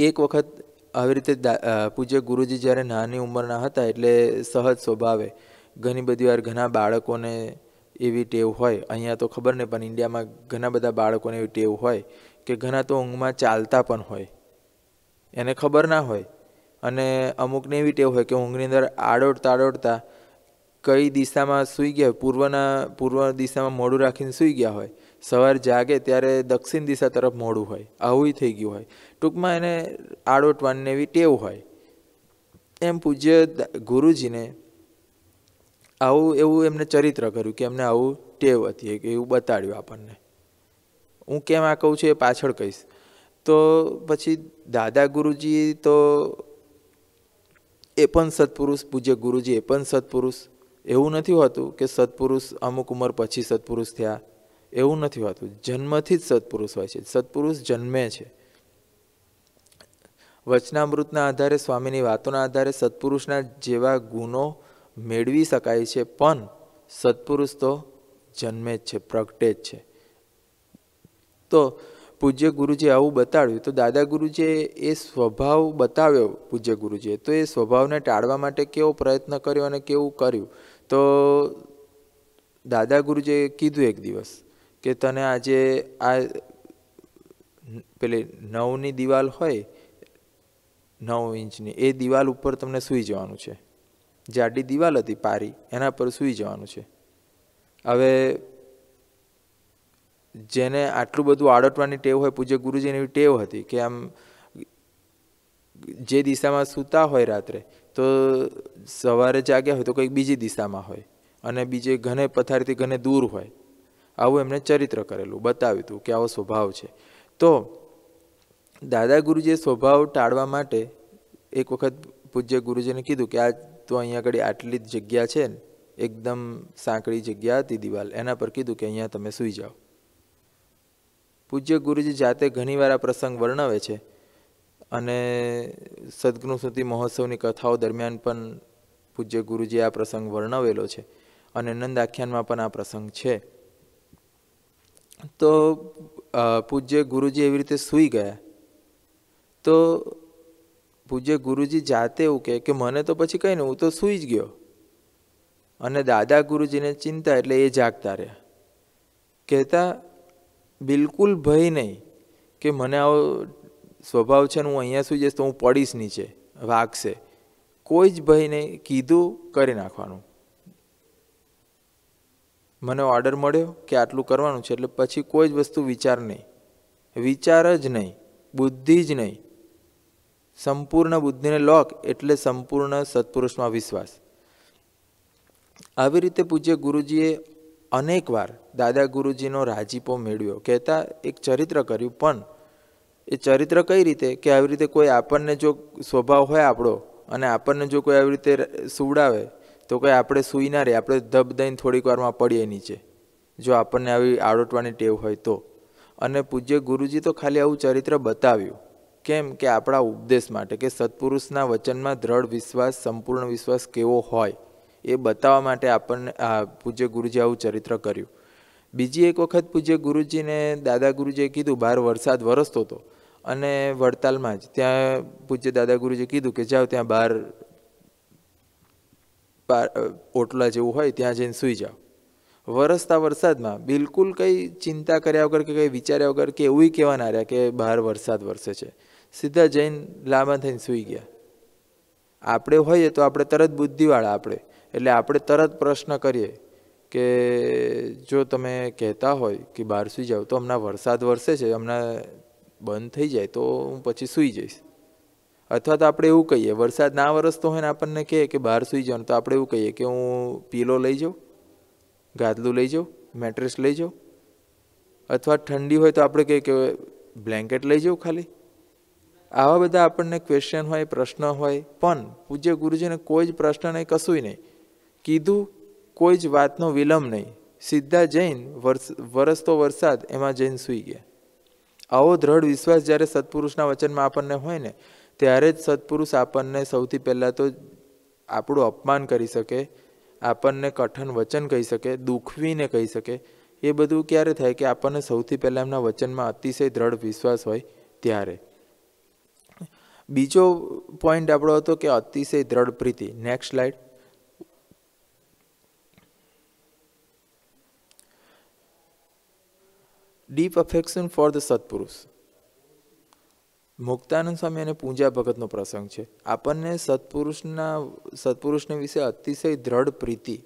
એક વખત આવી રીતે પૂજ્ય ગુરુજી જ્યારે નાની ઉંમરના હતા એટલે સહજ સ્વભાવે ઘણી બધી વાર ઘણા બાળકોને એવી ટેવ હોય અહીંયા તો ખબર નહીં પણ ઇન્ડિયામાં ઘણા બધા બાળકોને એવી ટેવ હોય કે ઘણા તો ઊંઘમાં ચાલતા પણ હોય એને ખબર ના હોય અને અમુકને એવી ટેવ હોય કે ઊંઘની અંદર આડોડતા આડોડતા કઈ દિશામાં સૂઈ ગયા હોય પૂર્વના પૂર્વ દિશામાં મોડું રાખીને સૂઈ ગયા હોય સવાર જાગે ત્યારે દક્ષિણ દિશા તરફ મોડું હોય આવું થઈ ગયું હોય ટૂંકમાં એને આડોટવાની એવી ટેવ હોય એમ પૂજ્ય ગુરુજીને આવું એવું એમને ચરિત્ર કર્યું કે એમને આવું ટેવ હતી કે એવું બતાડ્યું આપણને હું કેમ આ કહું છું એ પાછળ કહીશ તો પછી દાદા ગુરુજી તો એ પણ સત્પુરુષ પૂજ્ય ગુરુજી એ પણ સત્પુરુષ એવું નથી હોતું કે સત્પુરુષ અમુક ઉંમર પછી સત્પુરુષ થયા એવું નથી હોતું જન્મથી જ સત્પુરુષ હોય છે સત્પુરુષ જન્મે છે વચનામૃતના આધારે સ્વામીની વાતોના આધારે સત્પુરુષના જેવા ગુણો મેળવી શકાય છે પણ સત્પુરુષ તો જન્મે જ છે પ્રગટે જ છે તો પૂજ્ય ગુરુજીએ આવું બતાડ્યું તો દાદા ગુરુજીએ એ સ્વભાવ બતાવ્યો પૂજ્ય ગુરુજીએ તો એ સ્વભાવને ટાળવા માટે કેવો પ્રયત્ન કર્યો અને કેવું કર્યું તો દાદા ગુરુજીએ કીધું એક દિવસ કે તને આજે આ પેલી નવની દિવાલ હોય નવ ઇંચની એ દિવાલ ઉપર તમને સૂઈ જવાનું છે જાડી દિવાલ હતી પારી એના પર સૂઈ જવાનું છે હવે જેને આટલું બધું આડોટવાની ટેવ હોય પૂજ્ય ગુરુજીની એવી ટેવ હતી કે આમ જે દિશામાં સૂતા હોય રાત્રે તો સવારે જાગ્યા હોય તો કંઈક બીજી દિશામાં હોય અને બીજે ઘને પથારીથી ઘને દૂર હોય આવું એમણે ચરિત્ર કરેલું બતાવ્યું હતું કે આવો સ્વભાવ છે તો દાદા ગુરુજીએ સ્વભાવ ટાળવા માટે એક વખત પૂજ્ય ગુરુજીને કીધું કે આ તો અહીંયા આગળ આટલી જ જગ્યા છે ને એકદમ સાંકડી જગ્યા હતી દિવાલ એના પર કીધું કે અહીંયા તમે સૂઈ જાઓ પૂજ્ય ગુરુજી જાતે ઘણીવાર આ પ્રસંગ વર્ણવે છે અને સદગુરુ સ્મૃતિ મહોત્સવની કથાઓ દરમિયાન પણ પૂજ્ય ગુરુજી આ પ્રસંગ વર્ણવેલો છે અને નંદ આખ્યાનમાં પણ આ પ્રસંગ છે તો પૂજ્ય ગુરુજી એવી રીતે સૂઈ ગયા તો પૂજ્ય ગુરુજી જાતે એવું કહે કે મને તો પછી કંઈ નહીં હું તો સૂઈ જ ગયો અને દાદા ગુરુજીને ચિંતા એટલે એ જાગતા રહ્યા કહેતા બિલકુલ ભય નહીં કે મને આવો સ્વભાવ છે ને હું અહીંયા સુઈ જઈશ તો હું પડીશ નીચે વાગશે કોઈ જ ભય નહીં કીધું કરી નાખવાનું મને ઓર્ડર મળ્યો કે આટલું કરવાનું છે એટલે પછી કોઈ જ વસ્તુ વિચાર નહીં વિચાર જ નહીં બુદ્ધિ જ નહીં સંપૂર્ણ બુદ્ધિને લોક એટલે સંપૂર્ણ સત્પુરુષમાં વિશ્વાસ આવી રીતે પૂજ્ય ગુરુજીએ અનેકવાર દાદા ગુરુજીનો રાજીપો મેળવ્યો કહેતા એક ચરિત્ર કર્યું પણ એ ચરિત્ર કઈ રીતે કે આવી રીતે કોઈ આપણને જો સ્વભાવ હોય આપણો અને આપણને જો કોઈ આવી રીતે સુવડાવે તો કંઈ આપણે સૂઈ ના રહીએ આપણે ધબ દઈને થોડીક વારમાં પડીએ નીચે જો આપણને આવી આડોટવાની ટેવ હોય તો અને પૂજ્ય ગુરુજી તો ખાલી આવું ચરિત્ર બતાવ્યું કેમ કે આપણા ઉપદેશ માટે કે સત્પુરુષના વચનમાં દ્રઢ વિશ્વાસ સંપૂર્ણ વિશ્વાસ કેવો હોય એ બતાવવા માટે આપણને પૂજ્ય ગુરુજી આવું ચરિત્ર કર્યું બીજી એક વખત પૂજ્ય ગુરુજીને દાદા ગુરુજીએ કીધું બહાર વરસાદ વરસતો હતો અને વડતાલમાં જ ત્યાં પૂજ્ય દાદા ગુરુજીએ કીધું કે જાઓ ત્યાં બહાર ઓટલા જેવું હોય ત્યાં જઈને સૂઈ જાઓ વરસતા વરસાદમાં બિલકુલ કંઈ ચિંતા કર્યા વગર કે કંઈ વિચાર્યા વગર કે એવું કહેવાના રહ્યા કે બહાર વરસાદ વરસે છે સીધા જઈને લાંબા થઈને સૂઈ ગયા આપણે હોઈએ તો આપણે તરત બુદ્ધિવાળા આપણે એટલે આપણે તરત પ્રશ્ન કરીએ કે જો તમે કહેતા હોય કે બહાર સૂઈ જાઓ તો હમણાં વરસાદ વરસે છે હમણાં બંધ થઈ જાય તો હું પછી સૂઈ જઈશ અથવા તો આપણે એવું કહીએ વરસાદ ના વરસતો હોય ને આપણને કહે કે બહાર સૂઈ જવાનું તો આપણે એવું કહીએ કે હું પીલો લઈ જાઉં ગાદલું લઈ જાઉં મેટ્રેસ લઈ જાઉં અથવા ઠંડી હોય તો આપણે કહીએ કે બ્લેન્કેટ લઈ જાઉં ખાલી આવા બધા આપણને ક્વેશ્ચન હોય પ્રશ્ન હોય પણ પૂજ્ય ગુરુજીને કોઈ જ પ્રશ્ન નહીં કશું નહીં કીધું કોઈ જ વાતનો વિલંબ નહીં સીધા જૈન વરસ વરસતો વરસાદ એમાં જૈન સૂઈ ગયા આવો દ્રઢ વિશ્વાસ જ્યારે સત્પુરુષના વચનમાં આપણને હોય ને ત્યારે જ સત્પુરુષ આપણને સૌથી પહેલાં તો આપણું અપમાન કરી શકે આપણને કઠણ વચન કહી શકે દુખવીને કહી શકે એ બધું ક્યારે થાય કે આપણને સૌથી પહેલાં એમના વચનમાં અતિશય દ્રઢ વિશ્વાસ હોય ત્યારે બીજો પોઈન્ટ આપણો હતો કે અતિશય દ્રઢ પ્રીતિ next slide deep affection for the સત્પુરુષ મુક્તાનંદ સ્વામી અને પૂંજા ભગતનો પ્રસંગ છે આપણને સત્પુરુષના સત્પુરુષને વિશે અતિશય દ્રઢ પ્રીતિ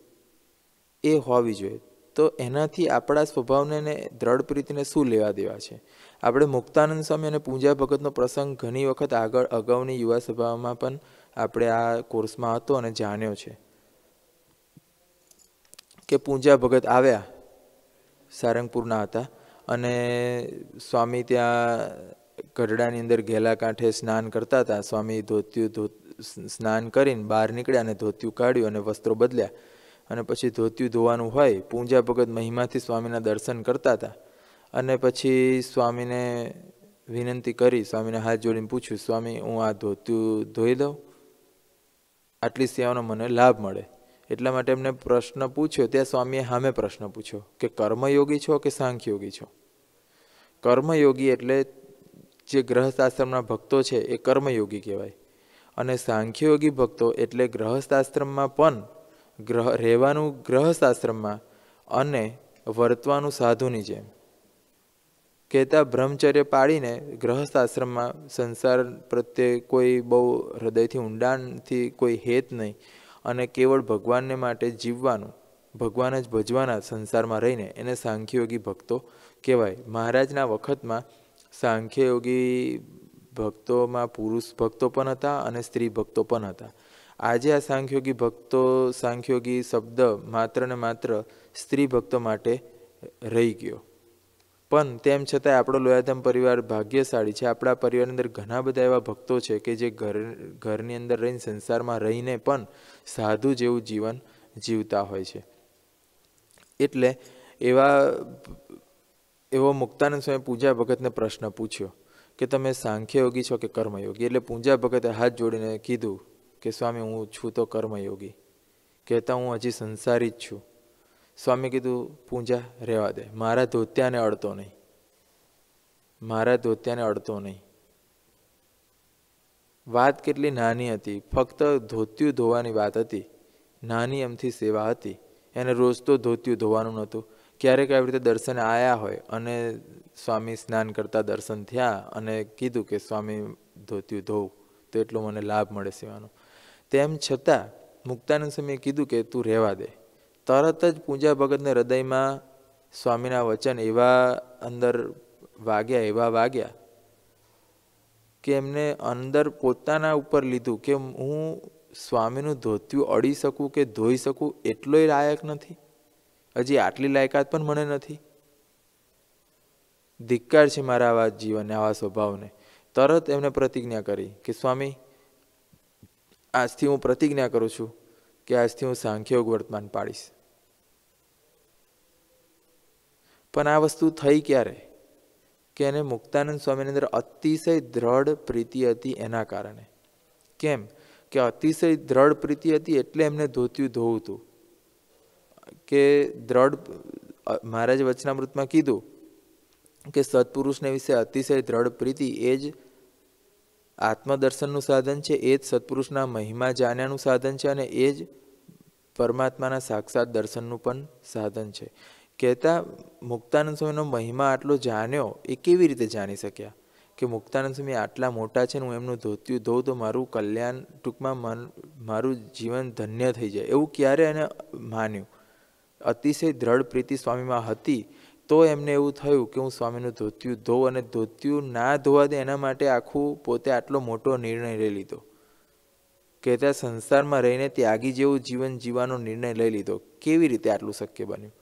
એ હોવી જોઈએ તો એનાથી આપણા સ્વભાવને દ્રઢ પ્રીતિને શું લેવા દેવા છે આપણે મુક્તાનંદ સ્વામી અને પૂંજા ભગતનો પ્રસંગ ઘણી વખત આગળ અગાઉની યુવા સભામાં પણ આપણે આ કોર્સમાં હતો અને જાણ્યો છે કે પૂંજા ભગત આવ્યા સારંગપુરના હતા અને સ્વામી ત્યાં ગઢડાની અંદર ઘેલા કાંઠે સ્નાન કરતા હતા સ્વામી ધોત્યું ધોત સ્નાન કરીને બહાર નીકળ્યા અને ધોત્યું કાઢ્યું અને વસ્ત્રો બદલ્યા અને પછી ધોત્યું ધોવાનું હોય પૂંજા ભગત મહિમાથી સ્વામીના દર્શન કરતા હતા અને પછી સ્વામીને વિનંતી કરી સ્વામીને હાથ જોડીને પૂછ્યું સ્વામી હું આ ધોતું ધોઈ દઉં આટલી સેવાનો મને લાભ મળે એટલા માટે એમને પ્રશ્ન પૂછ્યો ત્યાં સ્વામીએ હામે પ્રશ્ન પૂછ્યો કે કર્મયોગી છો કે સાંખ્યયોગી છો કર્મયોગી એટલે જે ગ્રહસ્થ ભક્તો છે એ કર્મયોગી કહેવાય અને સાંખ્યયોગી ભક્તો એટલે ગ્રહસ્થ પણ ગ્રહ રહેવાનું ગ્રહસ્થ અને વર્તવાનું સાધુની જેમ કહેતા બ્રહ્મચર્ય પાળીને ગ્રહસ્થ આશ્રમમાં સંસાર પ્રત્યે કોઈ બહુ હૃદયથી ઊંડાણથી કોઈ હેત નહીં અને કેવળ ભગવાનને માટે જીવવાનું ભગવાન જ ભજવાના સંસારમાં રહીને એને સાંખ્યયોગી ભક્તો કહેવાય મહારાજના વખતમાં સાંખ્યયોગી ભક્તોમાં પુરુષ ભક્તો પણ હતા અને સ્ત્રી ભક્તો પણ હતા આજે આ સાંખ્યોગી ભક્તો સાંખ્યોગી શબ્દ માત્ર ને માત્ર સ્ત્રી ભક્તો માટે રહી ગયો પણ તેમ છતાં આપણો લોયાધામ પરિવાર ભાગ્યશાળી છે આપણા પરિવારની અંદર ઘણા બધા એવા ભક્તો છે કે જે ઘર ઘરની અંદર રહીને સંસારમાં રહીને પણ સાધુ જેવું જીવન જીવતા હોય છે એટલે એવા એવો મુક્તાનંદ સ્વામી પૂજા ભગતને પ્રશ્ન પૂછ્યો કે તમે સાંખ્યયોગી છો કે કર્મયોગી એટલે પૂજા ભગતે હાથ જોડીને કીધું કે સ્વામી હું છું તો કર્મયોગી કહેતા હું હજી સંસારી જ છું સ્વામી કીધું પૂંજા રહેવા દે મારા ધોત્યાને અડતો નહીં મારા ધોત્યાને અડતો નહીં વાત કેટલી નાની હતી ફક્ત ધોત્યું ધોવાની વાત હતી નાની એમથી સેવા હતી એને રોજ તો ધોત્યું ધોવાનું નહોતું ક્યારેક આવી રીતે દર્શન આવ્યા હોય અને સ્વામી સ્નાન કરતાં દર્શન થયા અને કીધું કે સ્વામી ધોત્યું ધોવું તો એટલો મને લાભ મળે સેવાનો તેમ છતાં મુક્તાનંદ સ્વામીએ કીધું કે તું રહેવા દે તરત જ પૂજા ભગતને હૃદયમાં સ્વામીના વચન એવા અંદર વાગ્યા એવા વાગ્યા કે એમને અંદર પોતાના ઉપર લીધું કે હું સ્વામીનું ધોતિયું અડી શકું કે ધોઈ શકું એટલોય લાયક નથી હજી આટલી લાયકાત પણ મને નથી ધિક્કાર છે મારા આવા જીવનને આવા સ્વભાવને તરત એમને પ્રતિજ્ઞા કરી કે સ્વામી આજથી હું પ્રતિજ્ઞા કરું છું કે આજથી હું સાંખ્યોગ વર્તમાન પાડીશ પણ આ વસ્તુ થઈ ક્યારે કે એને મુક્તાનંદ સ્વામીની અંદર અતિશય દ્રઢ પ્રીતિ હતી એના કારણે કેમ કે અતિશય દ્રઢ પ્રીતિ હતી એટલે એમને ધોત્યું ધોવું હતું કે દ્રઢ મહારાજ વચનામૃતમાં કીધું કે સત્પુરુષને વિશે અતિશય દ્રઢ પ્રીતિ એ જ આત્મદર્શનનું સાધન છે એ જ સત્પુરુષના મહિમા જાણ્યાનું સાધન છે અને એ જ પરમાત્માના સાક્ષાત દર્શનનું પણ સાધન છે કહેતા મુક્તાનંદ સ્વામીનો મહિમા આટલો જાણ્યો એ કેવી રીતે જાણી શક્યા કે મુક્તાનંદ સ્વામી આટલા મોટા છે ને હું એમનું ધોત્યું ધોઉં તો મારું કલ્યાણ ટૂંકમાં મન મારું જીવન ધન્ય થઈ જાય એવું ક્યારે એને માન્યું અતિશય દ્રઢ પ્રીતિ સ્વામીમાં હતી તો એમને એવું થયું કે હું સ્વામીનું ધોતિયું ધોઉં અને ધોત્યું ના ધોવા દે એના માટે આખું પોતે આટલો મોટો નિર્ણય લઈ લીધો કહેતા સંસારમાં રહીને ત્યાગી જેવું જીવન જીવવાનો નિર્ણય લઈ લીધો કેવી રીતે આટલું શક્ય બન્યું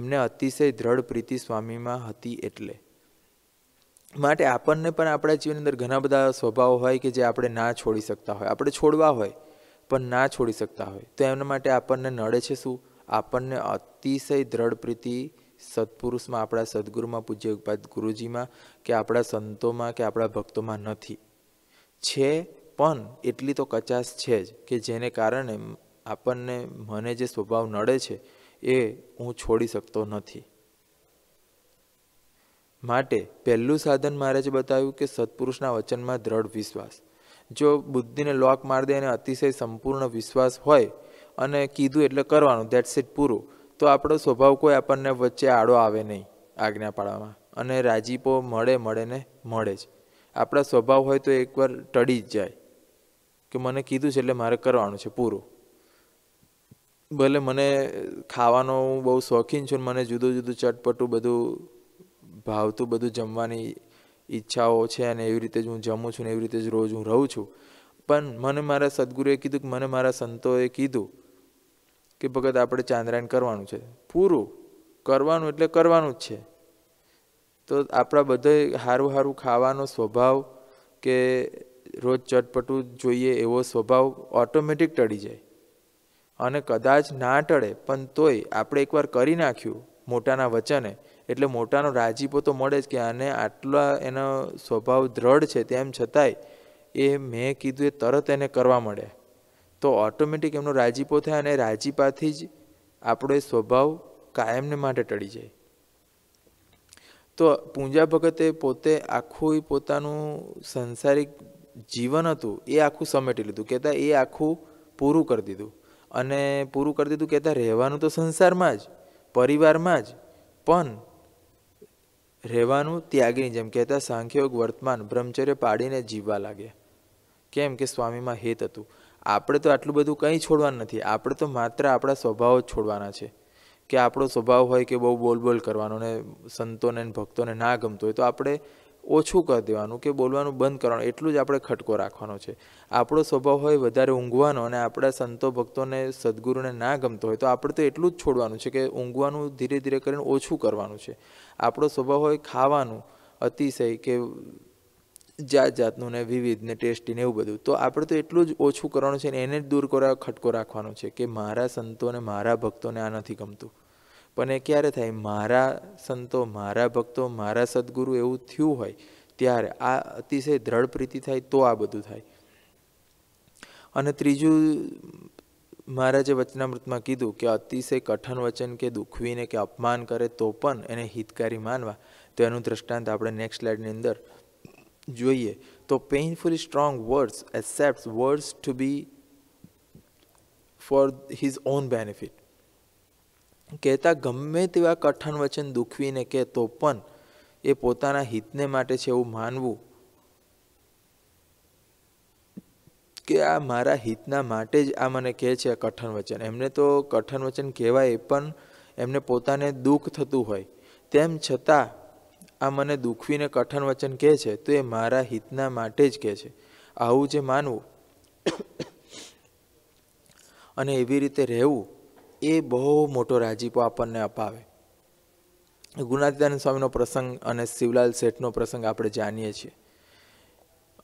એમને અતિશય દ્રઢ પ્રીતિ સ્વામીમાં હતી એટલે માટે આપણને પણ આપણા જીવનની અંદર ઘણા બધા સ્વભાવ હોય કે જે આપણે ના છોડી શકતા હોય આપણે છોડવા હોય પણ ના છોડી શકતા હોય તો એમના માટે આપણને નડે છે શું આપણને અતિશય દ્રઢ પ્રીતિ સત્પુરુષમાં આપણા સદગુરુમાં પૂજ્ય ઉપાદ ગુરુજીમાં કે આપણા સંતોમાં કે આપણા ભક્તોમાં નથી છે પણ એટલી તો કચાસ છે જ કે જેને કારણે આપણને મને જે સ્વભાવ નડે છે એ હું છોડી શકતો નથી માટે પહેલું સાધન મારે જ બતાવ્યું કે સત્પુરુષના વચનમાં દ્રઢ વિશ્વાસ જો બુદ્ધિને લોક મારી દે અને અતિશય સંપૂર્ણ વિશ્વાસ હોય અને કીધું એટલે કરવાનું દેટ્સ ઇટ પૂરું તો આપણો સ્વભાવ કોઈ આપણને વચ્ચે આડો આવે નહીં આજ્ઞા પાડવામાં અને રાજીપો મળે મળે ને મળે જ આપણા સ્વભાવ હોય તો એકવાર ટળી જ જાય કે મને કીધું છે એટલે મારે કરવાનું છે પૂરું ભલે મને ખાવાનો હું બહુ શોખીન છું મને જુદું જુદું ચટપટું બધું ભાવતું બધું જમવાની ઈચ્છાઓ છે અને એવી રીતે જ હું જમું છું ને એવી રીતે જ રોજ હું રહું છું પણ મને મારા સદગુરુએ કીધું કે મને મારા સંતોએ કીધું કે ભગત આપણે ચાંદ્રાયણ કરવાનું છે પૂરું કરવાનું એટલે કરવાનું જ છે તો આપણા બધે સારું સારું ખાવાનો સ્વભાવ કે રોજ ચટપટું જોઈએ એવો સ્વભાવ ઓટોમેટિક ટળી જાય અને કદાચ ના ટળે પણ તોય આપણે એકવાર કરી નાખ્યું મોટાના વચને એટલે મોટાનો રાજીપો તો મળે જ કે આને આટલા એનો સ્વભાવ દ્રઢ છે તેમ છતાંય એ મેં કીધું એ તરત એને કરવા મળે તો ઓટોમેટિક એમનો રાજીપો થાય અને રાજીપાથી જ આપણો એ સ્વભાવ કાયમને માટે ટળી જાય તો પૂંજા ભગતે પોતે આખું પોતાનું સંસારિક જીવન હતું એ આખું સમેટી લીધું કહેતા એ આખું પૂરું કરી દીધું અને પૂરું કરી દીધું કહેતા રહેવાનું તો સંસારમાં જ પરિવારમાં જ પણ રહેવાનું ત્યાગીની જેમ કહેતા સાંખ્યોગ વર્તમાન બ્રહ્મચર્ય પાડીને જીવવા લાગ્યા કેમ કે સ્વામીમાં હેત હતું આપણે તો આટલું બધું કંઈ છોડવાનું નથી આપણે તો માત્ર આપણા સ્વભાવ જ છોડવાના છે કે આપણો સ્વભાવ હોય કે બહુ બોલબોલ કરવાનો ને સંતોને ભક્તોને ના ગમતો હોય તો આપણે ઓછું કરી દેવાનું કે બોલવાનું બંધ કરવાનું એટલું જ આપણે ખટકો રાખવાનો છે આપણો સ્વભાવ હોય વધારે ઊંઘવાનો અને આપણા સંતો ભક્તોને સદગુરુને ના ગમતો હોય તો આપણે તો એટલું જ છોડવાનું છે કે ઊંઘવાનું ધીરે ધીરે કરીને ઓછું કરવાનું છે આપણો સ્વભાવ હોય ખાવાનું અતિશય કે જાત જાતનું ને વિવિધ ને ટેસ્ટી ને એવું બધું તો આપણે તો એટલું જ ઓછું કરવાનું છે ને એને જ દૂર કરવા ખટકો રાખવાનો છે કે મારા સંતોને મારા ભક્તોને આ નથી ગમતું પણ એ ક્યારે થાય મારા સંતો મારા ભક્તો મારા સદગુરુ એવું થયું હોય ત્યારે આ અતિશય દ્રઢ પ્રીતિ થાય તો આ બધું થાય અને ત્રીજું મારા મહારાજે વચનામૃતમાં કીધું કે અતિશય કઠણ વચન કે દુખવીને કે અપમાન કરે તો પણ એને હિતકારી માનવા તો એનું દ્રષ્ટાંત આપણે નેક્સ્ટ સ્લાઇડની અંદર જોઈએ તો painfully strong words accept words to be for his own benefit કહેતા ગમે તેવા કઠણ વચન દુખવીને કે તો પણ એ પોતાના હિતને માટે છે એવું માનવું કે આ મારા હિતના માટે જ આ મને કહે છે આ કઠણ વચન એમને તો કઠણ વચન કહેવાય પણ એમને પોતાને દુઃખ થતું હોય તેમ છતાં આ મને દુખવીને કઠણ વચન કહે છે તો એ મારા હિતના માટે જ કહે છે આવું જે માનવું અને એવી રીતે રહેવું એ બહુ મોટો રાજીપો આપણને અપાવે ગુણાતીતાનંદ સ્વામીનો પ્રસંગ અને શિવલાલ શેઠનો પ્રસંગ આપણે જાણીએ છીએ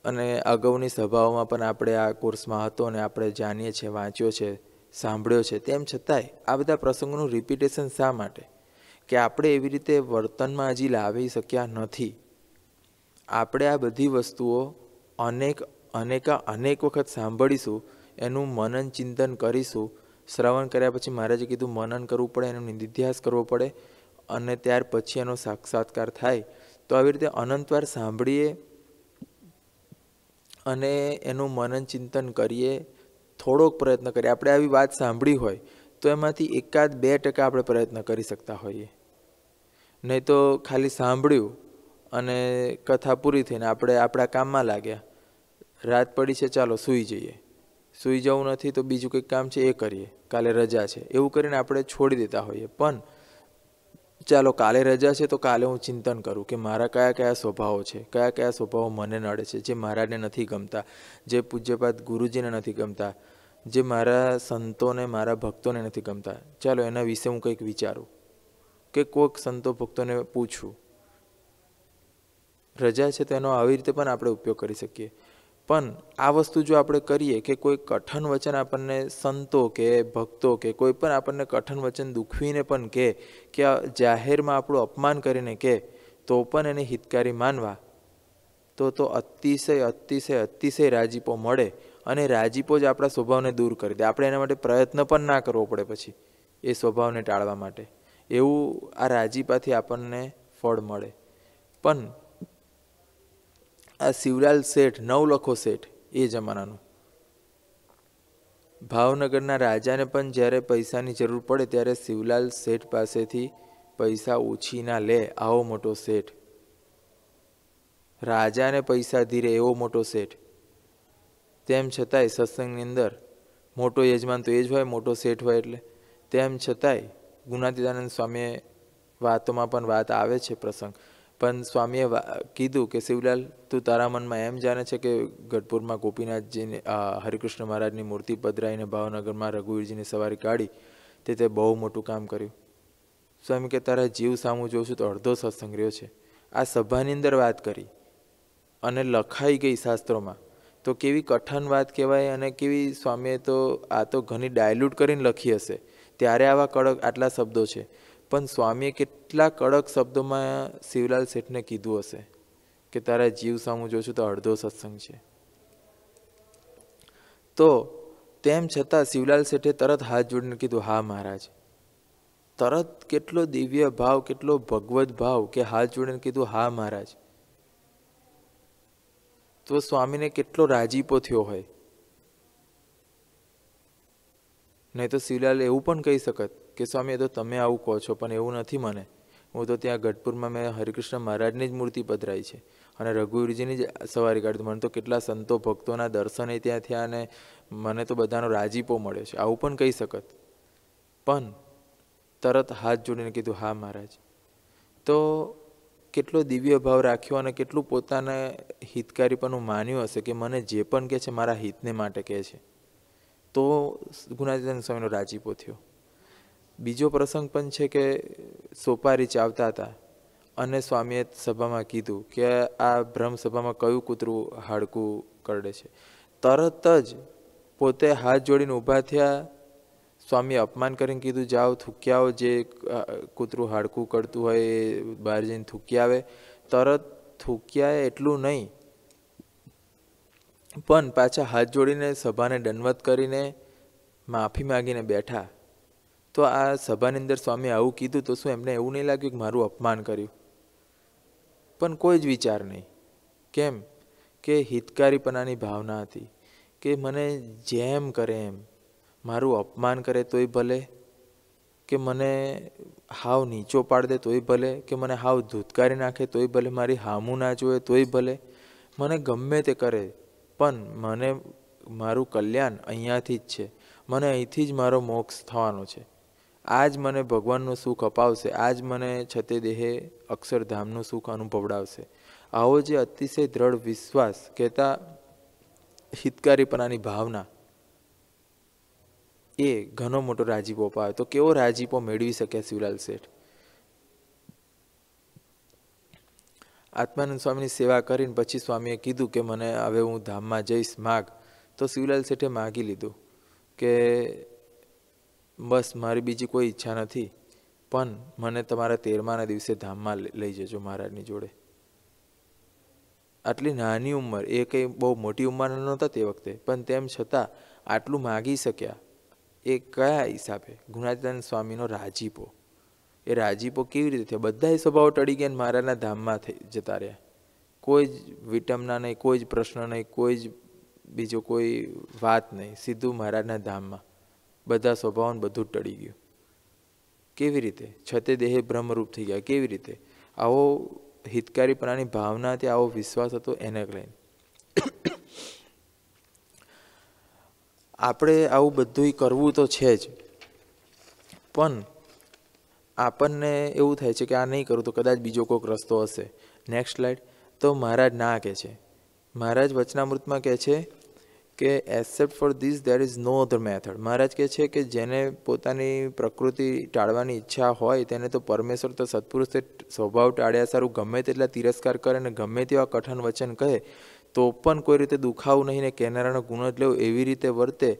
અને અગાઉની સભાઓમાં પણ આપણે આ કોર્સમાં હતો અને આપણે જાણીએ છીએ વાંચ્યો છે સાંભળ્યો છે તેમ છતાંય આ બધા પ્રસંગોનું રિપીટેશન શા માટે કે આપણે એવી રીતે વર્તનમાં હજી લાવી શક્યા નથી આપણે આ બધી વસ્તુઓ અનેક અનેકા અનેક વખત સાંભળીશું એનું મનન ચિંતન કરીશું શ્રવણ કર્યા પછી મહારાજે કીધું મનન કરવું પડે એનો નિધિધ્યાસ કરવો પડે અને ત્યાર પછી એનો સાક્ષાત્કાર થાય તો આવી રીતે અનંતવાર સાંભળીએ અને એનું મનન ચિંતન કરીએ થોડોક પ્રયત્ન કરીએ આપણે આવી વાત સાંભળી હોય તો એમાંથી એકાદ બે ટકા આપણે પ્રયત્ન કરી શકતા હોઈએ નહીં તો ખાલી સાંભળ્યું અને કથા પૂરી થઈને આપણે આપણા કામમાં લાગ્યા રાત પડી છે ચાલો સૂઈ જઈએ સૂઈ જવું નથી તો બીજું કંઈક કામ છે એ કરીએ કાલે રજા છે એવું કરીને આપણે છોડી દેતા હોઈએ પણ ચાલો કાલે રજા છે તો કાલે હું ચિંતન કરું કે મારા કયા કયા સ્વભાવો છે કયા કયા સ્વભાવો મને નડે છે જે મારાને નથી ગમતા જે પૂજ્યપાત ગુરુજીને નથી ગમતા જે મારા સંતોને મારા ભક્તોને નથી ગમતા ચાલો એના વિશે હું કંઈક વિચારું કે કોઈક સંતો ભક્તોને પૂછવું રજા છે તેનો આવી રીતે પણ આપણે ઉપયોગ કરી શકીએ પણ આ વસ્તુ જો આપણે કરીએ કે કોઈ કઠન વચન આપણને સંતો કે ભક્તો કે કોઈ પણ આપણને કઠન વચન દુખવીને પણ કહે કે જાહેરમાં આપણું અપમાન કરીને કહે તો પણ એને હિતકારી માનવા તો તો અતિશય અતિશય અતિશય રાજીપો મળે અને રાજીપો જ આપણા સ્વભાવને દૂર કરી દે આપણે એના માટે પ્રયત્ન પણ ના કરવો પડે પછી એ સ્વભાવને ટાળવા માટે એવું આ રાજીપાથી આપણને ફળ મળે પણ આ શિવલાલ શેઠ નવલખો શેઠ એ જમાનાનો ભાવનગરના રાજાને પણ જ્યારે પૈસાની જરૂર પડે ત્યારે શિવલાલ શેઠ પાસેથી પૈસા ઓછીના લે આવો મોટો શેઠ રાજાને પૈસા ધીરે એવો મોટો શેઠ તેમ છતાંય સત્સંગની અંદર મોટો યજમાન તો એ જ હોય મોટો શેઠ હોય એટલે તેમ છતાંય ગુણાતીતાનંદ સ્વામીએ વાતોમાં પણ વાત આવે છે પ્રસંગ પણ સ્વામીએ કીધું કે શિવલાલ તું તારા મનમાં એમ જાણે છે કે ગઢપુરમાં ગોપીનાથજીને હરિકૃષ્ણ મહારાજની મૂર્તિ પધરાઈને ભાવનગરમાં રઘુવીરજીની સવારી કાઢી તે તે બહુ મોટું કામ કર્યું સ્વામી કે તારા જીવ સામું જોઉં છું તો અડધો સત્સંગ રહ્યો છે આ સભાની અંદર વાત કરી અને લખાઈ ગઈ શાસ્ત્રોમાં તો કેવી કઠણ વાત કહેવાય અને કેવી સ્વામીએ તો આ તો ઘણી ડાયલ્યુટ કરીને લખી હશે ત્યારે આવા કડક આટલા શબ્દો છે પણ સ્વામીએ કેટલા કડક શબ્દોમાં શિવલાલ શેઠને કીધું હશે કે તારા જીવ સામું છું તો અડધો સત્સંગ છે તો તેમ છતાં શિવલાલ શેઠે તરત હાથ જોડીને કીધું હા મહારાજ તરત કેટલો દિવ્ય ભાવ કેટલો ભગવત ભાવ કે હાથ જોડીને કીધું હા મહારાજ તો સ્વામીને કેટલો રાજીપો થયો હોય નહીં તો શિવલાલ એવું પણ કહી શકત કે સ્વામી તો તમે આવું કહો છો પણ એવું નથી મને હું તો ત્યાં ગઢપુરમાં મેં હરિકૃષ્ણ મહારાજની જ મૂર્તિ પધરાઈ છે અને રઘુવીરજીની જ સવારી કાઢી મને તો કેટલા સંતો ભક્તોના દર્શને ત્યાં થયા અને મને તો બધાનો રાજીપો મળ્યો છે આવું પણ કહી શકત પણ તરત હાથ જોડીને કીધું હા મહારાજ તો કેટલો દિવ્ય ભાવ રાખ્યો અને કેટલું પોતાને હિતકારી પણ હું માન્યું હશે કે મને જે પણ કહે છે મારા હિતને માટે કહે છે તો ગુણાતીતાન સ્વામીનો રાજીપો થયો બીજો પ્રસંગ પણ છે કે સોપારી ચાવતા હતા અને સ્વામીએ સભામાં કીધું કે આ ભ્રમ સભામાં કયું કૂતરું હાડકું કરડે છે તરત જ પોતે હાથ જોડીને ઊભા થયા સ્વામીએ અપમાન કરીને કીધું જાઓ થૂક્યાઓ જે કૂતરું હાડકું કરતું હોય એ બહાર જઈને થૂકી આવે તરત થૂક્યા એટલું નહીં પણ પાછા હાથ જોડીને સભાને દંડવત કરીને માફી માગીને બેઠા તો આ સભાની અંદર સ્વામી આવું કીધું તો શું એમને એવું નહીં લાગ્યું કે મારું અપમાન કર્યું પણ કોઈ જ વિચાર નહીં કેમ કે હિતકારીપણાની ભાવના હતી કે મને જેમ કરે એમ મારું અપમાન કરે તોય ભલે કે મને હાવ નીચો પાડ દે તોય ભલે કે મને હાવ ધૂતકારી નાખે તોય ભલે મારી હામું ના જોવે તોય ભલે મને ગમે તે કરે પણ મને મારું કલ્યાણ અહીંયાથી જ છે મને અહીંથી જ મારો મોક્ષ થવાનો છે આજ મને ભગવાનનું સુખ અપાવશે આ જ મને છતે દેહે અક્ષરધામનું સુખ અનુભવડાવશે આવો જે અતિશય દ્રઢ વિશ્વાસ કહેતા હિતકારીપણાની ભાવના એ ઘણો મોટો રાજીપો અપાયો તો કેવો રાજીપો મેળવી શક્યા શિવલાલ શેઠ આત્માનંદ સ્વામીની સેવા કરીને પછી સ્વામીએ કીધું કે મને હવે હું ધામમાં જઈશ માગ તો શિવલાલ શેઠે માગી લીધું કે બસ મારી બીજી કોઈ ઈચ્છા નથી પણ મને તમારા તેરમાના દિવસે ધામમાં લઈ જજો મહારાજની જોડે આટલી નાની ઉંમર એ કંઈ બહુ મોટી ઉંમરના નહોતા તે વખતે પણ તેમ છતાં આટલું માગી શક્યા એ કયા હિસાબે ગુણાતીતાનંદ સ્વામીનો રાજીપો એ રાજીપો કેવી રીતે થયો બધા એ સ્વભાવો ટળી ગયા મહારાજના ધામમાં થઈ જતા રહ્યા કોઈ જ વિટમના નહીં કોઈ જ પ્રશ્ન નહીં કોઈ જ બીજો કોઈ વાત નહીં સીધું મહારાજના ધામમાં બધા સ્વભાવને બધું ટળી ગયું કેવી રીતે છતે દેહે ભ્રમરૂપ થઈ ગયા કેવી રીતે આવો હિતકારીપણાની ભાવનાથી આવો વિશ્વાસ હતો એને લઈને આપણે આવું બધું કરવું તો છે જ પણ આપણને એવું થાય છે કે આ નહીં કરું તો કદાચ બીજો કોઈક રસ્તો હશે નેક્સ્ટ સ્લાઇડ તો મહારાજ ના કહે છે મહારાજ વચનામૃતમાં કહે છે કે accept for this there is no other method Maharaj કહે છે કે જેને પોતાની પ્રકૃતિ ટાળવાની ઈચ્છા હોય તેને તો પરમેશ્વર તો સત્પુરુષે સ્વભાવ ટાળ્યા સારું ગમે તેટલા તિરસ્કાર કરે અને ગમે તેવા કઠણ વચન કહે તો પણ કોઈ રીતે દુખાવું નહીં ને કહેનારાનો ગુણ જ લેવો એવી રીતે વર્તે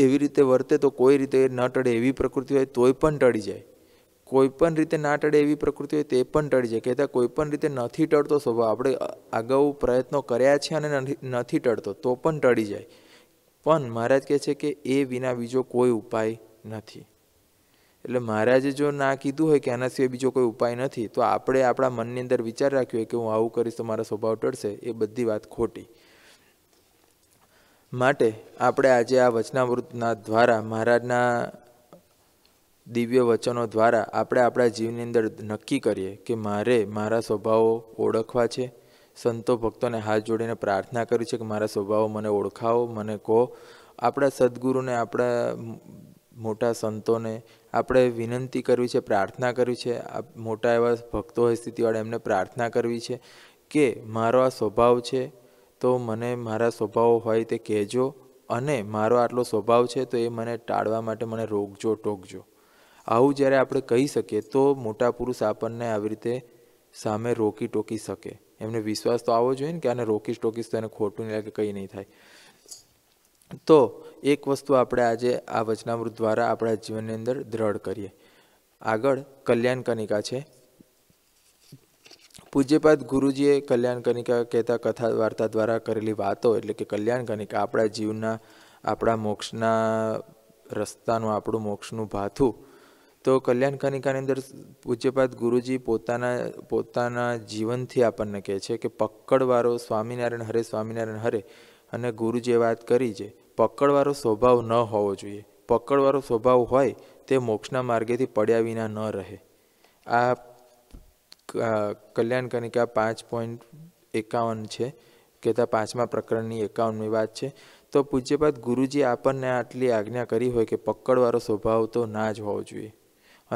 એવી રીતે વર્તે તો કોઈ રીતે ન ટળે એવી પ્રકૃતિ હોય તોય પણ ટળી જાય કોઈ પણ રીતે ના ટળે એવી પ્રકૃતિ હોય તે પણ ટળી જાય કહેતા કોઈ પણ રીતે નથી ટળતો સ્વભાવ આપણે અગાઉ પ્રયત્નો કર્યા છે અને નથી ટળતો તો પણ ટળી જાય પણ મહારાજ કહે છે કે એ વિના બીજો કોઈ ઉપાય નથી એટલે મહારાજે જો ના કીધું હોય કે આના સિવાય બીજો કોઈ ઉપાય નથી તો આપણે આપણા મનની અંદર વિચાર રાખ્યો હોય કે હું આવું કરીશ તો મારો સ્વભાવ ટળશે એ બધી વાત ખોટી માટે આપણે આજે આ વચનાવૃતના દ્વારા મહારાજના દિવ્ય વચનો દ્વારા આપણે આપણા જીવની અંદર નક્કી કરીએ કે મારે મારા સ્વભાવો ઓળખવા છે સંતો ભક્તોને હાથ જોડીને પ્રાર્થના કરી છે કે મારા સ્વભાવો મને ઓળખાવો મને કહો આપણા સદગુરુને આપણા મોટા સંતોને આપણે વિનંતી કરવી છે પ્રાર્થના કરવી છે આ મોટા એવા ભક્તો હોય સ્થિતિવાળા એમને પ્રાર્થના કરવી છે કે મારો આ સ્વભાવ છે તો મને મારા સ્વભાવો હોય તે કહેજો અને મારો આટલો સ્વભાવ છે તો એ મને ટાળવા માટે મને રોકજો ટોકજો આવું જ્યારે આપણે કહી શકીએ તો મોટા પુરુષ આપણને આવી રીતે સામે રોકી ટોકી શકે એમને વિશ્વાસ તો આવવો જોઈએ ને કે આને રોકીશ ટોકીશ તો એને ખોટું નહીં લાગે કંઈ નહીં થાય તો એક વસ્તુ આપણે આજે આ વચનામૃત દ્વારા આપણા જીવનની અંદર દ્રઢ કરીએ આગળ કલ્યાણ કનિકા છે પૂજ્યપાદ ગુરુજીએ કલ્યાણ કનિકા કહેતા કથા વાર્તા દ્વારા કરેલી વાતો એટલે કે કલ્યાણ કનિકા આપણા જીવના આપણા મોક્ષના રસ્તાનું આપણું મોક્ષનું ભાથું તો કલ્યાણ કનિકાની અંદર પૂજ્યપાદ ગુરુજી પોતાના પોતાના જીવનથી આપણને કહે છે કે પકડવાળો સ્વામિનારાયણ હરે સ્વામિનારાયણ હરે અને ગુરુજીએ વાત કરી છે પકડવાળો સ્વભાવ ન હોવો જોઈએ પકડવાળો સ્વભાવ હોય તે મોક્ષના માર્ગેથી પડ્યા વિના ન રહે આ કલ્યાણ કનિકા પાંચ પોઈન્ટ એકાવન છે કહેતા પાંચમા પ્રકરણની એકાવનમી વાત છે તો પૂજ્યપાદ ગુરુજી આપણને આટલી આજ્ઞા કરી હોય કે પકડવાળો સ્વભાવ તો ના જ હોવો જોઈએ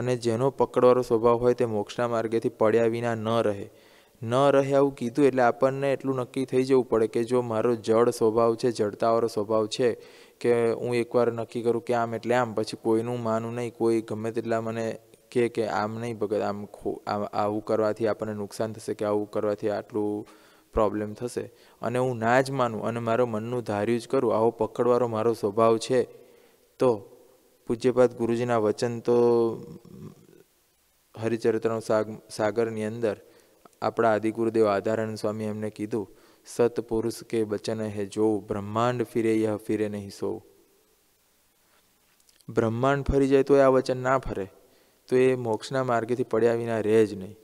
અને જેનો પકડવાળો સ્વભાવ હોય તે મોક્ષના માર્ગેથી પડ્યા વિના ન રહે ન રહે આવું કીધું એટલે આપણને એટલું નક્કી થઈ જવું પડે કે જો મારો જડ સ્વભાવ છે જડતાવાળો સ્વભાવ છે કે હું એકવાર નક્કી કરું કે આમ એટલે આમ પછી કોઈનું માનું નહીં કોઈ ગમે તેટલા મને કહે કે આમ નહીં ભગત આમ આવું કરવાથી આપણને નુકસાન થશે કે આવું કરવાથી આટલું પ્રોબ્લેમ થશે અને હું ના જ માનું અને મારો મનનું ધાર્યું જ કરું આવો પકડવાળો મારો સ્વભાવ છે તો પૂજ્યપાદ ગુરુજીના વચન તો હરિચરિત્રનો સાગરની અંદર આપણા આદિગુરુદેવ આધારણ સ્વામી એમને કીધું સત પુરુષ કે બચન હે જોવું બ્રહ્માંડ ફિરે યહ ફિરે નહીં સોવું બ્રહ્માંડ ફરી જાય તો એ આ વચન ના ફરે તો એ મોક્ષના માર્ગેથી પડ્યા વિના રહે જ નહીં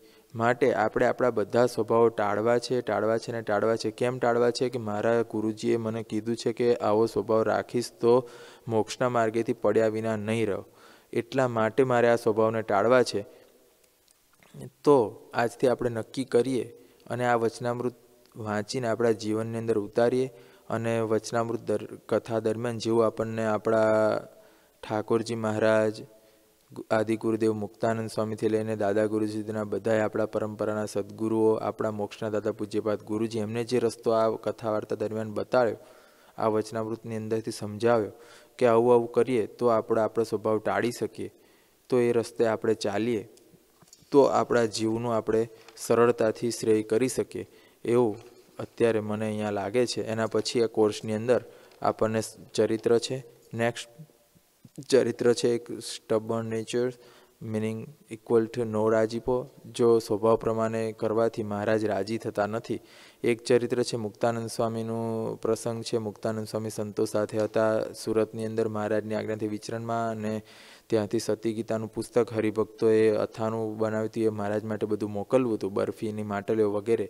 માટે આપણે આપણા બધા સ્વભાવો ટાળવા છે ટાળવા છે ને ટાળવા છે કેમ ટાળવા છે કે મારા ગુરુજીએ મને કીધું છે કે આવો સ્વભાવ રાખીશ તો મોક્ષના માર્ગેથી પડ્યા વિના નહીં રહો એટલા માટે મારે આ સ્વભાવને ટાળવા છે તો આજથી આપણે નક્કી કરીએ અને આ વચનામૃત વાંચીને આપણા જીવનની અંદર ઉતારીએ અને વચનામૃત દર કથા દરમિયાન જેવું આપણને આપણા ઠાકોરજી મહારાજ આદિ ગુરુદેવ મુક્તાનંદ સ્વામીથી લઈને દાદા ગુરુજીના સુધીના બધાએ આપણા પરંપરાના સદગુરુઓ આપણા મોક્ષના દાદા પૂજ્યપાદ ગુરુજી એમને જે રસ્તો આ કથા વાર્તા દરમિયાન બતાવ્યો આ વચનામૃતની અંદરથી સમજાવ્યો કે આવું આવું કરીએ તો આપણે આપણો સ્વભાવ ટાળી શકીએ તો એ રસ્તે આપણે ચાલીએ તો આપણા જીવનું આપણે સરળતાથી શ્રેય કરી શકીએ એવું અત્યારે મને અહીંયા લાગે છે એના પછી આ કોર્સની અંદર આપણને ચરિત્ર છે નેક્સ્ટ ચરિત્ર છે એક stubborn nature meaning equal to no રાજીપો જો સ્વભાવ પ્રમાણે કરવાથી મહારાજ રાજી થતા નથી એક ચરિત્ર છે મુક્તાનંદ સ્વામીનું પ્રસંગ છે મુક્તાનંદ સ્વામી સંતો સાથે હતા સુરતની અંદર મહારાજની આજ્ઞાથી વિચરણમાં અને ત્યાંથી સતી ગીતાનું પુસ્તક હરિભક્તોએ અથાનું બનાવ્યું હતું એ મહારાજ માટે બધું મોકલવું હતું બરફીની માટલીઓ વગેરે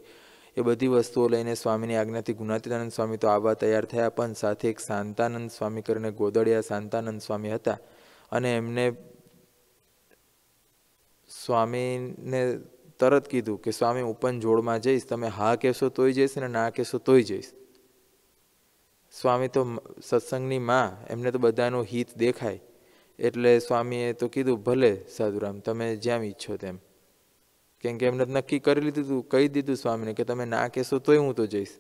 એ બધી વસ્તુઓ લઈને સ્વામીની આજ્ઞાથી ગુણાતીતાનંદ સ્વામી તો આવવા તૈયાર થયા પણ સાથે એક શાંતાનંદ સ્વામી કરીને ગોદડિયા શાંતાનંદ સ્વામી હતા અને એમને સ્વામીને તરત કીધું કે સ્વામી ઉપન જોડમાં જઈશ તમે હા કહેશો તોય જઈશ અને ના કહેશો તોય જઈશ સ્વામી તો સત્સંગની માં એમને તો બધાનું હિત દેખાય એટલે સ્વામીએ તો કીધું ભલે સાધુરામ તમે જેમ ઈચ્છો તેમ કેમ કે એમને નક્કી કરી લીધું હતું કહી દીધું સ્વામીને કે તમે ના કહેશો તોય હું તો જઈશ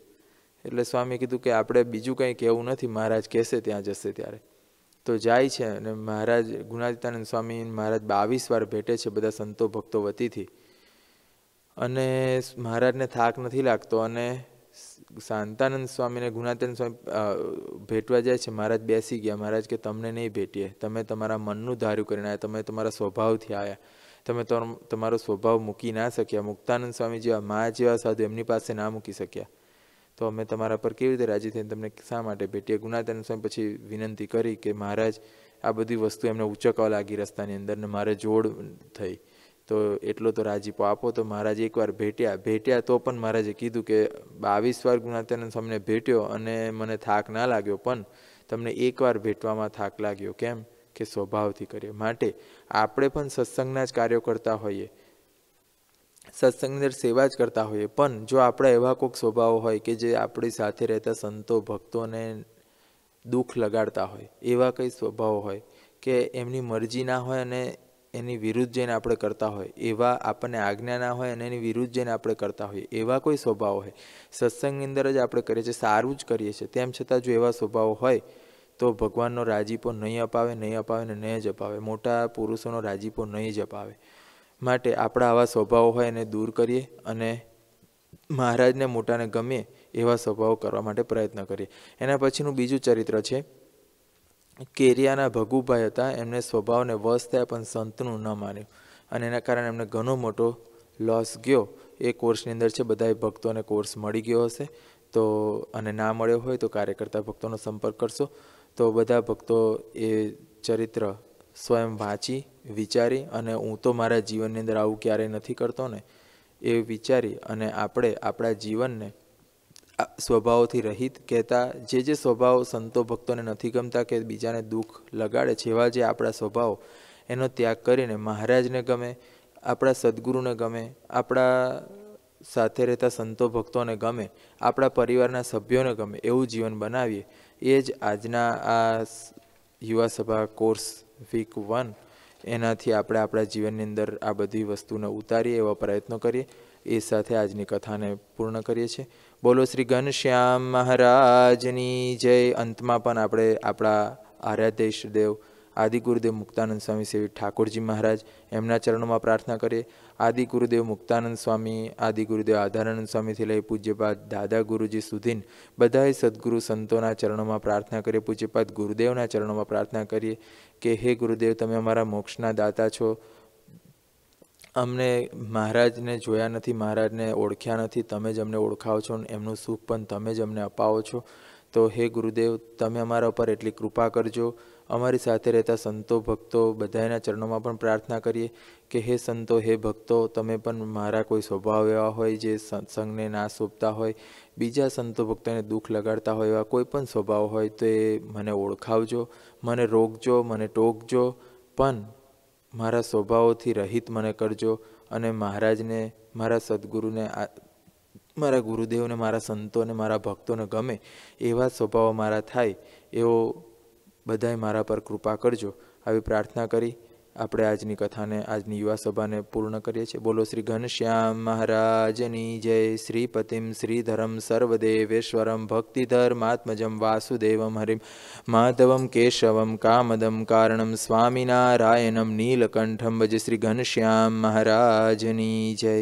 એટલે સ્વામી કીધું કે આપણે બીજું કંઈ કહેવું નથી મહારાજ કહેશે ત્યાં જશે ત્યારે તો જાય છે અને મહારાજ ગુણાદિતાનંદ સ્વામી મહારાજ બાવીસ વાર ભેટે છે બધા સંતો ભક્તો વતીથી અને મહારાજને થાક નથી લાગતો અને શાંતાનંદ સ્વામીને ગુણાતન સ્વામી ભેટવા જાય છે મહારાજ બેસી ગયા મહારાજ કે તમને નહીં ભેટીએ તમે તમારા મનનું ધાર્યું કરીને આવ્યા તમે તમારા સ્વભાવથી આવ્યા તમે તમારો સ્વભાવ મૂકી ના શક્યા મુક્તાનંદ સ્વામી જેવા મા જેવા સાધુ એમની પાસે ના મૂકી શક્યા તો અમે તમારા પર કેવી રીતે રાજી થઈને તમને શા માટે ભેટીએ ગુણાતાનંદ સ્વામી પછી વિનંતી કરી કે મહારાજ આ બધી વસ્તુ એમને ઉચકવા લાગી રસ્તાની અંદર ને મારે જોડ થઈ તો એટલો તો રાજીપો આપો તો મહારાજ એકવાર ભેટ્યા ભેટ્યા તો પણ મહારાજે કીધું કે બાવીસ વાર ગુણાત્યાનંદ સ્વામીને ભેટ્યો અને મને થાક ના લાગ્યો પણ તમને એકવાર ભેટવામાં થાક લાગ્યો કેમ કે સ્વભાવથી કરીએ માટે આપણે પણ સત્સંગના જ કાર્યો કરતા હોઈએ સત્સંગની અંદર સેવા જ કરતા હોઈએ પણ જો આપણા એવા કોઈક સ્વભાવ હોય કે જે આપણી સાથે રહેતા સંતો ભક્તોને દુઃખ લગાડતા હોય એવા કંઈ સ્વભાવ હોય કે એમની મરજી ના હોય અને એની વિરુદ્ધ જઈને આપણે કરતા હોય એવા આપણને આજ્ઞા ના હોય અને એની વિરુદ્ધ જઈને આપણે કરતા હોઈએ એવા કોઈ સ્વભાવ હોય સત્સંગની અંદર જ આપણે કરીએ છીએ સારું જ કરીએ છીએ તેમ છતાં જો એવા સ્વભાવ હોય તો ભગવાનનો રાજીપો નહીં અપાવે નહીં અપાવે ને નહીં જ અપાવે મોટા પુરુષોનો રાજીપો નહીં જ અપાવે માટે આપણા આવા સ્વભાવ હોય એને દૂર કરીએ અને મહારાજને મોટાને ગમે એવા સ્વભાવો કરવા માટે પ્રયત્ન કરીએ એના પછીનું બીજું ચરિત્ર છે કેરિયાના ભગુભાઈ હતા એમને સ્વભાવને વશ થયા પણ સંતનું ન માન્યું અને એના કારણે એમને ઘણો મોટો લોસ ગયો એ કોર્સની અંદર છે બધાએ ભક્તોને કોર્સ મળી ગયો હશે તો અને ના મળ્યો હોય તો કાર્યકર્તા ભક્તોનો સંપર્ક કરશો તો બધા ભક્તો એ ચરિત્ર સ્વયં વાંચી વિચારી અને હું તો મારા જીવનની અંદર આવું ક્યારેય નથી કરતો ને એ વિચારી અને આપણે આપણા જીવનને સ્વભાવોથી રહિત કહેતા જે જે સ્વભાવ સંતો ભક્તોને નથી ગમતા કે બીજાને દુઃખ લગાડે છે એવા જે આપણા સ્વભાવ એનો ત્યાગ કરીને મહારાજને ગમે આપણા સદગુરુને ગમે આપણા સાથે રહેતા સંતો ભક્તોને ગમે આપણા પરિવારના સભ્યોને ગમે એવું જીવન બનાવીએ એ જ આજના આ યુવા સભા કોર્સ વીક વન એનાથી આપણે આપણા જીવનની અંદર આ બધી વસ્તુને ઉતારીએ એવા પ્રયત્નો કરીએ એ સાથે આજની કથાને પૂર્ણ કરીએ છીએ બોલો શ્રી ઘનશ્યામ મહારાજની જય અંતમાં પણ આપણે આપણા આરાધ્ય ઈષ્ટદેવ આદિ ગુરુદેવ મુક્તાનંદ સ્વામી શ્રી ઠાકોરજી મહારાજ એમના ચરણોમાં પ્રાર્થના કરીએ આદિ ગુરુદેવ મુક્તાનંદ સ્વામી આદિ ગુરુદેવ આધારાનંદ સ્વામીથી લઈ પૂજ્યપાદ દાદા ગુરુજી સુધીન બધાએ સદગુરુ સંતોના ચરણોમાં પ્રાર્થના કરીએ પૂજ્યપાદ ગુરુદેવના ચરણોમાં પ્રાર્થના કરીએ કે હે ગુરુદેવ તમે અમારા મોક્ષના દાતા છો અમને મહારાજને જોયા નથી મહારાજને ઓળખ્યા નથી તમે જ અમને ઓળખાવો છો એમનું સુખ પણ તમે જ અમને અપાવો છો તો હે ગુરુદેવ તમે અમારા ઉપર એટલી કૃપા કરજો અમારી સાથે રહેતા સંતો ભક્તો બધાના ચરણોમાં પણ પ્રાર્થના કરીએ કે હે સંતો હે ભક્તો તમે પણ મારા કોઈ સ્વભાવ એવા હોય જે સત્સંગને ના શોભતા હોય બીજા સંતો ભક્તોને દુઃખ લગાડતા હોય એવા કોઈ પણ સ્વભાવ હોય તો એ મને ઓળખાવજો મને રોકજો મને ટોકજો પણ મારા સ્વભાવોથી રહિત મને કરજો અને મહારાજને મારા સદગુરુને મારા ગુરુદેવને મારા સંતોને મારા ભક્તોને ગમે એવા સ્વભાવો મારા થાય એવો બધાએ મારા પર કૃપા કરજો આવી પ્રાર્થના કરી આપણે આજની કથાને આજની યુવા સભાને પૂર્ણ કરીએ છીએ બોલો શ્રી ઘનશ્યામ મહારાજની જય શ્રીપતિમ શ્રીધરમ સર્વદેવેશ્વરમ ભક્તિધર્માત્મજમ વાસુદેવમ હરિમ માધવમ કેશવમ કામદમ કારણમ સ્વામિનારાયણમ નીલકંઠમ ભજ શ્રી ઘનશ્યામ મહારાજની જય